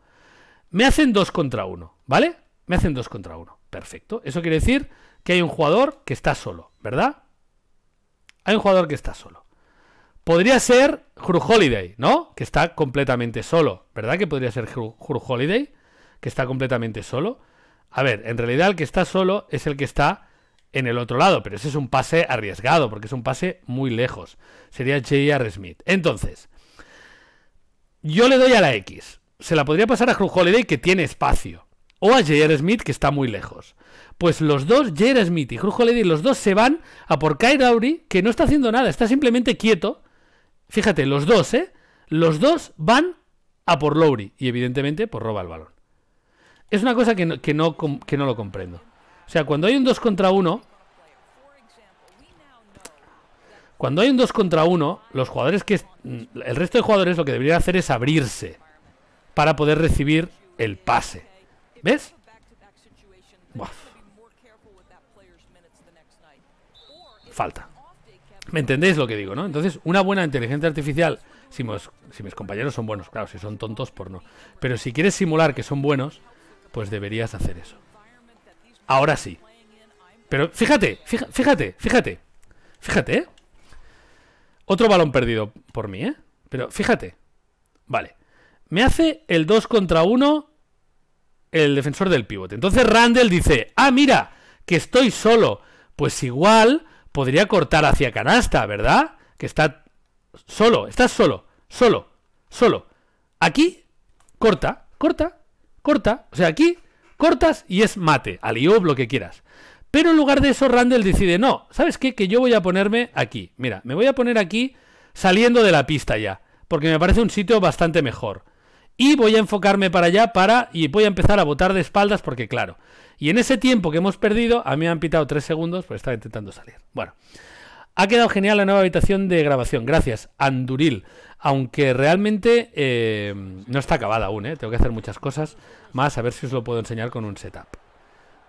Me hacen dos contra uno. ¿Vale? Me hacen dos contra uno. Perfecto. Eso quiere decir que hay un jugador que está solo. ¿Verdad? Hay un jugador que está solo. Podría ser Hru Holiday, ¿no? Que está completamente solo. ¿Verdad que podría ser Hru, Holiday? Que está completamente solo. A ver, en realidad el que está solo es el que está en el otro lado, pero ese es un pase arriesgado, porque es un pase muy lejos. Sería J.R. Smith. Entonces, yo le doy a la X. Se la podría pasar a Cruz Holiday, que tiene espacio. O a J.R. Smith, que está muy lejos. Pues los dos, J.R. Smith y Cruz Holiday, los dos se van a por Kai Lowry, que no está haciendo nada, está simplemente quieto Fíjate, los dos, ¿eh? Los dos van a por Lowry y evidentemente por roba el balón. Es una cosa que no, que no, lo comprendo. O sea, cuando hay un 2 contra 1, cuando hay un 2 contra 1, los jugadores que mm, el resto de jugadores lo que deberían hacer es abrirse para poder recibir el pase. ¿Ves? Falta. ¿Me entendéis lo que digo, no? Entonces, una buena inteligencia artificial, si, si mis compañeros son buenos, claro, si son tontos, por no. Pero si quieres simular que son buenos, pues deberías hacer eso. Ahora sí. Pero fíjate, fíjate, fíjate. Fíjate, ¿eh? Otro balón perdido por mí, ¿eh? Pero fíjate. Vale. Me hace el 2 contra 1 el defensor del pivote. Entonces Randall dice, ah, mira, que estoy solo. Pues igual podría cortar hacia canasta, ¿verdad? Que está solo, estás solo, solo, solo. Aquí, corta, corta, corta. O sea, aquí cortas y es mate, aliob, lo que quieras. Pero en lugar de eso, Randall decide, no, ¿sabes qué? Que yo voy a ponerme aquí. Mira, me voy a poner aquí saliendo de la pista ya, porque me parece un sitio bastante mejor. Y voy a enfocarme para allá para y voy a empezar a botar de espaldas porque claro, y en ese tiempo que hemos perdido, a mí me han pitado tres segundos, pues estaba intentando salir. Bueno, ha quedado genial la nueva habitación de grabación. Gracias, Anduril. Aunque realmente eh, no está acabada aún, ¿eh? Tengo que hacer muchas cosas más, a ver si os lo puedo enseñar con un setup.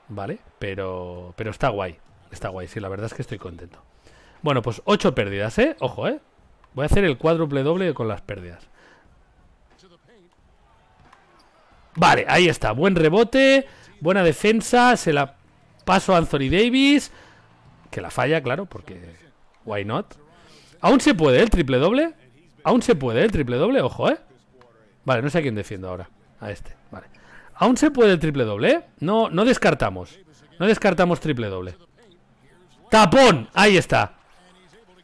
¿Vale? Pero, pero está guay. Está guay, sí, la verdad es que estoy contento. Bueno, pues ocho pérdidas, ¿eh? Ojo, ¿eh? Voy a hacer el cuádruple doble con las pérdidas. Vale, ahí está. Buen rebote. Buena defensa, se la paso a Anthony Davis. Que la falla, claro, porque... Why not? ¿Aún se puede eh, el triple doble? ¿Aún se puede eh, el triple doble? Ojo, ¿eh? Vale, no sé a quién defiendo ahora. A este, vale. ¿Aún se puede el triple doble? No, no descartamos. No descartamos triple doble. ¡Tapón! Ahí está.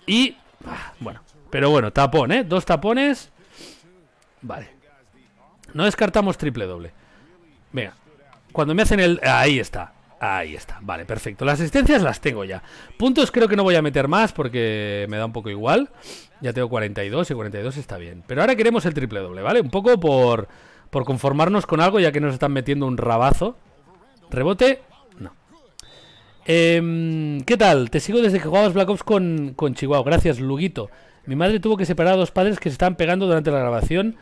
Y... Ah, bueno, pero bueno, tapón, ¿eh? Dos tapones. Vale. No descartamos triple doble. Venga, cuando me hacen el... Ahí está. Ahí está, vale, perfecto. Las asistencias las tengo ya. Puntos creo que no voy a meter más porque me da un poco igual. Ya tengo 42 y 42 está bien. Pero ahora queremos el triple doble, ¿vale? Un poco por, por conformarnos con algo ya que nos están metiendo un rabazo. Rebote, no. Em, ¿Qué tal? Te sigo desde que jugabas Black Ops con, con Chihuahua. Gracias, Luguito. Mi madre tuvo que separar a dos padres que se estaban pegando durante la grabación.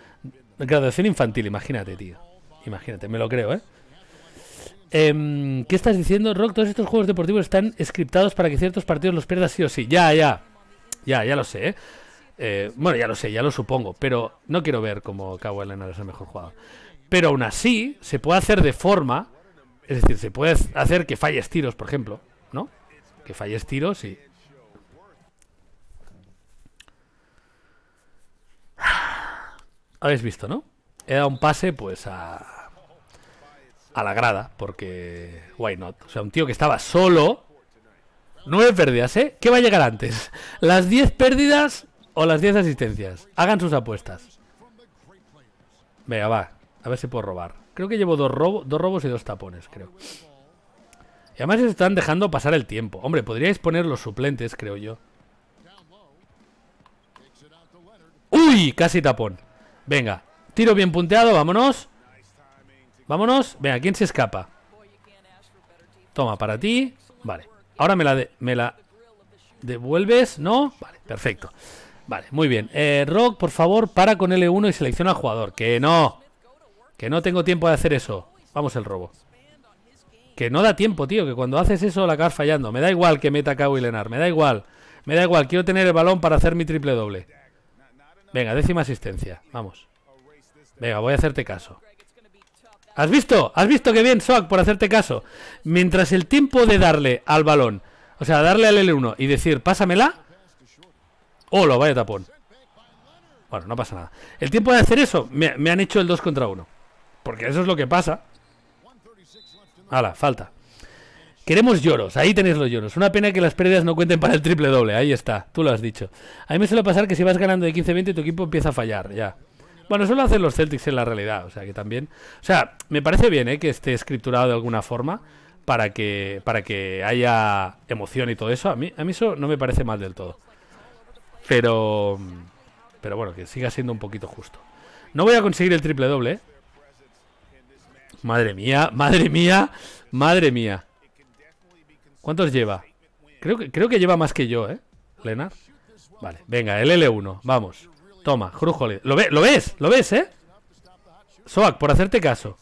Graduación infantil, imagínate, tío. Imagínate, me lo creo, ¿eh? Em, ¿Qué estás diciendo, Rock? Todos estos juegos deportivos están scriptados para que ciertos partidos los pierdas sí o sí. Ya, ya. Ya, ya lo sé. ¿eh? Eh, bueno, ya lo sé, ya lo supongo. Pero no quiero ver como Kawhi Leonard es el mejor jugador. Pero aún así, se puede hacer de forma. Es decir, se puede hacer que falles tiros, por ejemplo. ¿No? Que falles tiros y. Habéis visto, ¿no? He dado un pase, pues a a la grada, porque why not? O sea, un tío que estaba solo. Nueve pérdidas, ¿eh? ¿Qué va a llegar antes? ¿Las diez pérdidas o las diez asistencias? Hagan sus apuestas. Venga, va. A ver si puedo robar. Creo que llevo dos, dos robos y dos tapones, creo. Y además se están dejando pasar el tiempo. Hombre, podríais poner los suplentes, creo yo. ¡Uy! Casi tapón. Venga, tiro bien punteado, vámonos. Vámonos. Venga, ¿quién se escapa? Toma, para ti. Vale. Ahora me la, me la devuelves, ¿no? Vale, perfecto. Vale, muy bien. Eh, Rock, por favor, para con L1 y selecciona al jugador. Que no. Que no tengo tiempo de hacer eso. Vamos el robo. Que no da tiempo, tío. Que cuando haces eso la acabas fallando. Me da igual que meta Cabo y Lenar. Me da igual. Me da igual. Quiero tener el balón para hacer mi triple doble. Venga, décima asistencia. Vamos. Venga, voy a hacerte caso. ¿Has visto? ¿Has visto qué bien, Soak, por hacerte caso? Mientras el tiempo de darle al balón, o sea, darle al L1 y decir, pásamela. o ¡oh, lo vaya tapón! Bueno, no pasa nada. El tiempo de hacer eso, me, han hecho el 2 contra 1. Porque eso es lo que pasa. Hala, falta. Queremos lloros, ahí tenéis los lloros. Una pena que las pérdidas no cuenten para el triple doble, ahí está, tú lo has dicho. A mí me suele pasar que si vas ganando de 15-20 tu equipo empieza a fallar, ya. Bueno, eso lo hacen los Celtics en la realidad, o sea que también. O sea, me parece bien ¿eh? que esté escriturado de alguna forma para que, para que haya emoción y todo eso. A mí, a mí eso no me parece mal del todo. Pero. Pero bueno, que siga siendo un poquito justo. No voy a conseguir el triple doble, ¿eh? Madre mía, madre mía, madre mía. ¿Cuántos lleva? Creo que, creo que lleva más que yo, ¿eh? Lena. Vale, venga, el L1, vamos. Toma, crujole. ¿Lo, ve? ¿Lo ves? ¿Lo ves, eh? Soak, por hacerte caso.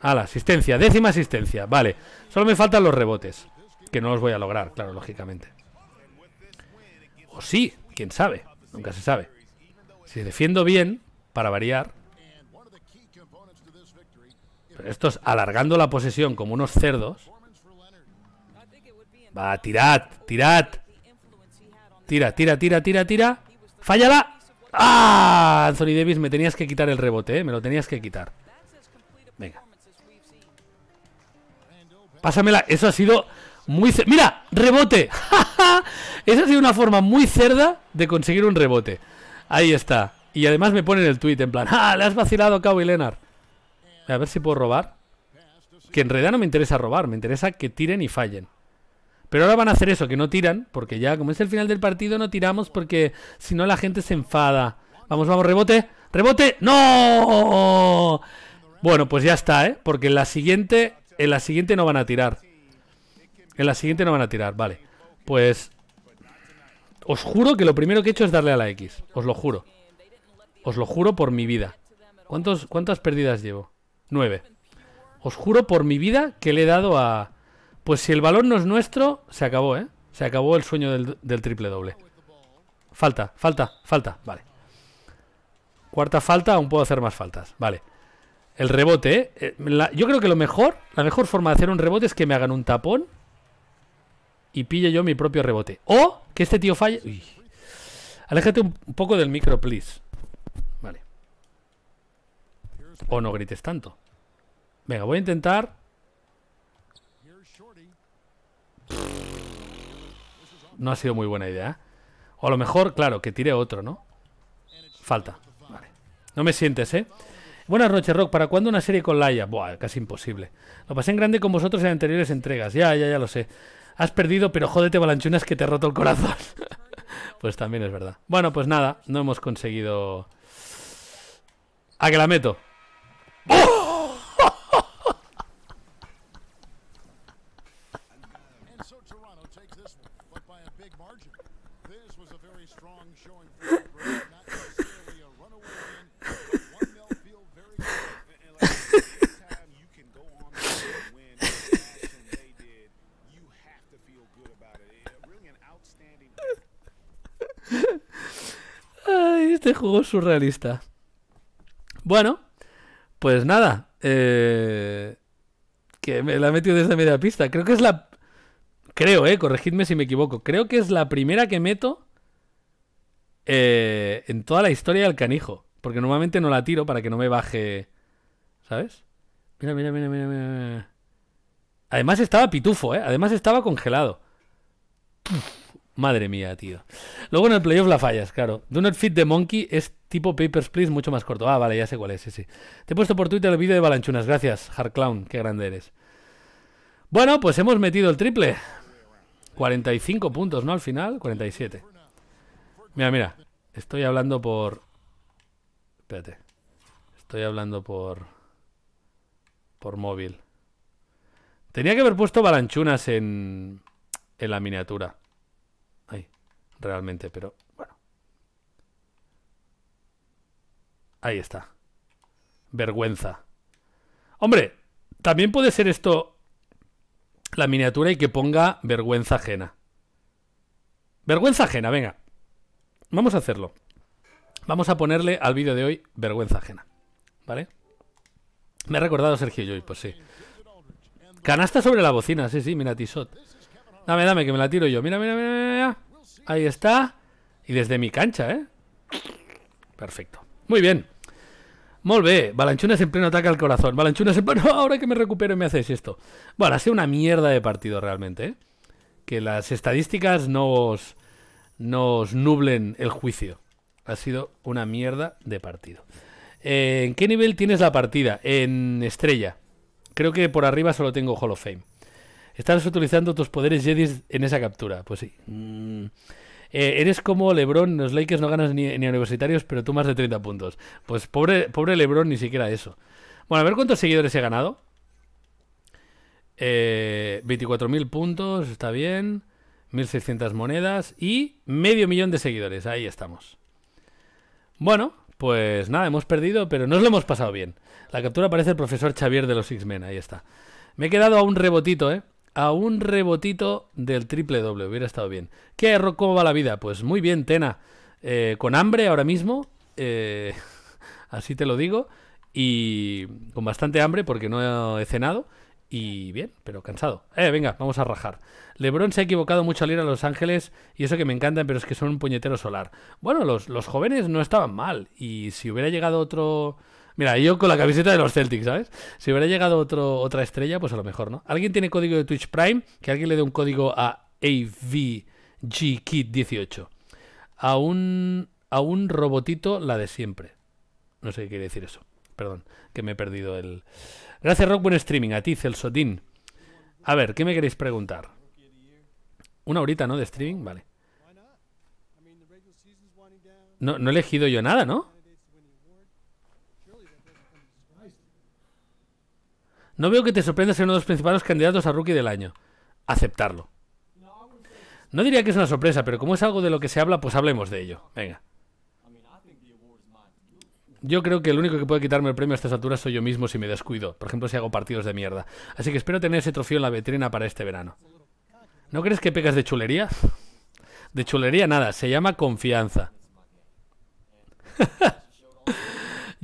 A la asistencia, décima asistencia. Vale, solo me faltan los rebotes. Que no los voy a lograr, claro, lógicamente. O sí, quién sabe. Nunca se sabe. Si defiendo bien, para variar. Pero esto es alargando la posesión como unos cerdos. Va, tirad, tirad. Tira, tira, tira, tira, tira. ¡Fállala! ¡Ah! Anthony Davis, me tenías que quitar el rebote, ¿eh? Me lo tenías que quitar. Venga. Pásamela. Eso ha sido muy... ¡Mira! ¡Rebote! Eso ha sido una forma muy cerda de conseguir un rebote. Ahí está. Y además me ponen el tuit en plan... ¡Ah! Le has vacilado a y Leonard. A ver si puedo robar. Que en realidad no me interesa robar. Me interesa que tiren y fallen. Pero ahora van a hacer eso, que no tiran, porque ya como es el final del partido no tiramos porque si no la gente se enfada. Vamos, vamos, rebote, rebote, no. Bueno, pues ya está, ¿eh? Porque en la siguiente, en la siguiente no van a tirar. En la siguiente no van a tirar, vale. Pues os juro que lo primero que he hecho es darle a la X, os lo juro. Os lo juro por mi vida. ¿Cuántos, ¿Cuántas pérdidas llevo? Nueve. Os juro por mi vida que le he dado a... Pues si el balón no es nuestro, se acabó, ¿eh? Se acabó el sueño del, triple doble. Falta, falta, falta. Vale. Cuarta falta, aún puedo hacer más faltas. Vale. El rebote, ¿eh? eh yo creo que lo mejor, la mejor forma de hacer un rebote es que me hagan un tapón y pille yo mi propio rebote. O que este tío falle. Aléjate un poco del micro, please. Vale. O no grites tanto. Venga, voy a intentar no ha sido muy buena idea. ¿eh? O a lo mejor, claro, que tire otro, ¿no? Falta. Vale. No me sientes, ¿eh? Buenas noches, Rock. ¿Para cuándo una serie con Laia? Buah, casi imposible. Lo pasé en grande con vosotros en anteriores entregas. Ya, ya, ya lo sé. Has perdido, pero jódete, Balanchunas, que te he roto el corazón. pues también es verdad. Bueno, pues nada, no hemos conseguido... A ¡Ah, que la meto. ¡Oh! surrealista. Bueno, pues nada. Eh, que me la he metido desde media pista. Creo que es la. Creo, eh, corregidme si me equivoco. Creo que es la primera que meto eh, en toda la historia del canijo. Porque normalmente no la tiro para que no me baje. ¿Sabes? Mira, mira, mira, mira, Además estaba pitufo, ¿eh? Además estaba congelado. Madre mía, tío. Luego en el playoff la fallas, claro. Do not fit the monkey es tipo Papers, Please mucho más corto. Ah, vale, ya sé cuál es, sí, sí. Te he puesto por Twitter el vídeo de Balanchunas. Gracias, clown Qué grande eres. Bueno, pues hemos metido el triple. 45 puntos, ¿no? Al final, 47. Mira, mira. Estoy hablando por... Espérate. Estoy hablando por... Por móvil. Tenía que haber puesto Balanchunas en... En la miniatura ahí, realmente, pero bueno. Ahí está. Vergüenza. Hombre, también puede ser esto la miniatura y que ponga vergüenza ajena. Vergüenza ajena, venga. Vamos a hacerlo. Vamos a ponerle al vídeo de hoy vergüenza ajena. ¿Vale? Me ha recordado Sergio Joy, pues sí. Canasta sobre la bocina, sí, sí, mira, Tisot. Dame, dame, que me la tiro yo. Mira, mira, mira. Ahí está. Y desde mi cancha, ¿eh? Perfecto. Muy bien. Molve, Balanchunas en pleno ataque al corazón. Balanchunas en pleno... ahora que me recupero y me hacéis esto. Bueno, ha sido una mierda de partido realmente, ¿eh? Que las estadísticas nos, os nublen el juicio. Ha sido una mierda de partido. Eh, ¿En qué nivel tienes la partida? En estrella. Creo que por arriba solo tengo Hall of Fame. Estás utilizando tus poderes Jedi en esa captura. Pues sí. Mm. Eh, eres como Lebron, los Lakers no ganas ni, universitarios, pero tú más de 30 puntos. Pues pobre, pobre Lebron ni siquiera eso. Bueno, a ver cuántos seguidores he ganado. 24.000 eh, puntos, está bien. 1.600 monedas y medio millón de seguidores. Ahí estamos. Bueno, pues nada, hemos perdido, pero nos lo hemos pasado bien. La captura parece el profesor Xavier de los X-Men. Ahí está. Me he quedado a un rebotito, ¿eh? a un rebotito del triple doble. Hubiera estado bien. ¿Qué, ¿Cómo va la vida? Pues muy bien, Tena. Eh, con hambre ahora mismo. Eh, así te lo digo. Y con bastante hambre porque no he cenado. Y bien, pero cansado. Eh, venga, vamos a rajar. Lebron se ha equivocado mucho al ir a Los Ángeles y eso que me encantan, pero es que son un puñetero solar. Bueno, los, los jóvenes no estaban mal. Y si hubiera llegado otro Mira, yo con la camiseta de los Celtics, ¿sabes? Si hubiera llegado otro, otra estrella, pues a lo mejor, ¿no? ¿Alguien tiene código de Twitch Prime? Que alguien le dé un código a avgkit 18 A un, a un robotito la de siempre. No sé qué quiere decir eso. Perdón, que me he perdido el... Gracias, Rock, buen streaming. A ti, Celso Dean. A ver, ¿qué me queréis preguntar? Una horita, ¿no? De streaming, vale. No, no he elegido yo nada, ¿no? No veo que te sorprenda ser uno de los principales candidatos a rookie del año. Aceptarlo. No diría que es una sorpresa, pero como es algo de lo que se habla, pues hablemos de ello. Venga. Yo creo que el único que puede quitarme el premio a estas alturas soy yo mismo si me descuido, por ejemplo si hago partidos de mierda. Así que espero tener ese trofeo en la vetrina para este verano. ¿No crees que pegas de chulería? De chulería nada, se llama confianza.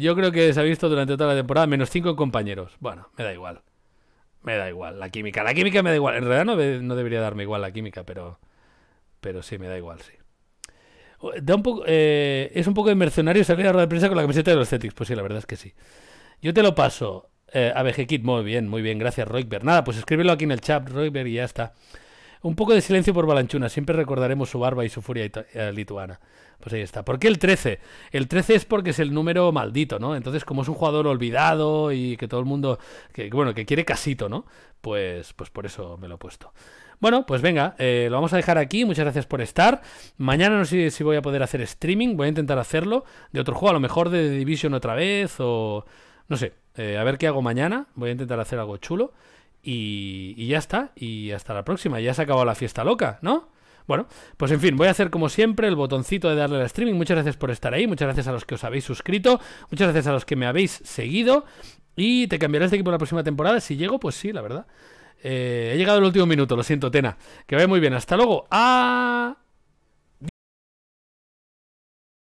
Yo creo que se ha visto durante toda la temporada menos cinco compañeros. Bueno, me da igual. Me da igual la química. La química me da igual. En realidad no, no debería darme igual la química, pero, pero sí, me da igual, sí. Da un poco, eh, es un poco de mercenario salir a la prensa con la camiseta de los Celtics. Pues sí, la verdad es que sí. Yo te lo paso. Eh, a Kid, muy bien, muy bien. Gracias, Roigberg. Nada, pues escríbelo aquí en el chat, Royberg, y ya está. Un poco de silencio por Balanchuna, siempre recordaremos su barba y su furia eh, lituana. Pues ahí está. ¿Por qué el 13? El 13 es porque es el número maldito, ¿no? Entonces, como es un jugador olvidado y que todo el mundo, que, bueno, que quiere casito, ¿no? Pues, pues por eso me lo he puesto. Bueno, pues venga, eh, lo vamos a dejar aquí. Muchas gracias por estar. Mañana no sé si voy a poder hacer streaming. Voy a intentar hacerlo de otro juego, a lo mejor de Division otra vez o... No sé, eh, a ver qué hago mañana. Voy a intentar hacer algo chulo. Y, ya está, y hasta la próxima, ya se ha acabado la fiesta loca, ¿no? Bueno, pues en fin, voy a hacer como siempre el botoncito de darle al streaming. Muchas gracias por estar ahí, muchas gracias a los que os habéis suscrito, muchas gracias a los que me habéis seguido. Y te cambiarás de este equipo la próxima temporada. Si llego, pues sí, la verdad. Eh, he llegado al último minuto, lo siento, Tena. Que vaya muy bien, hasta luego. ¡Ah!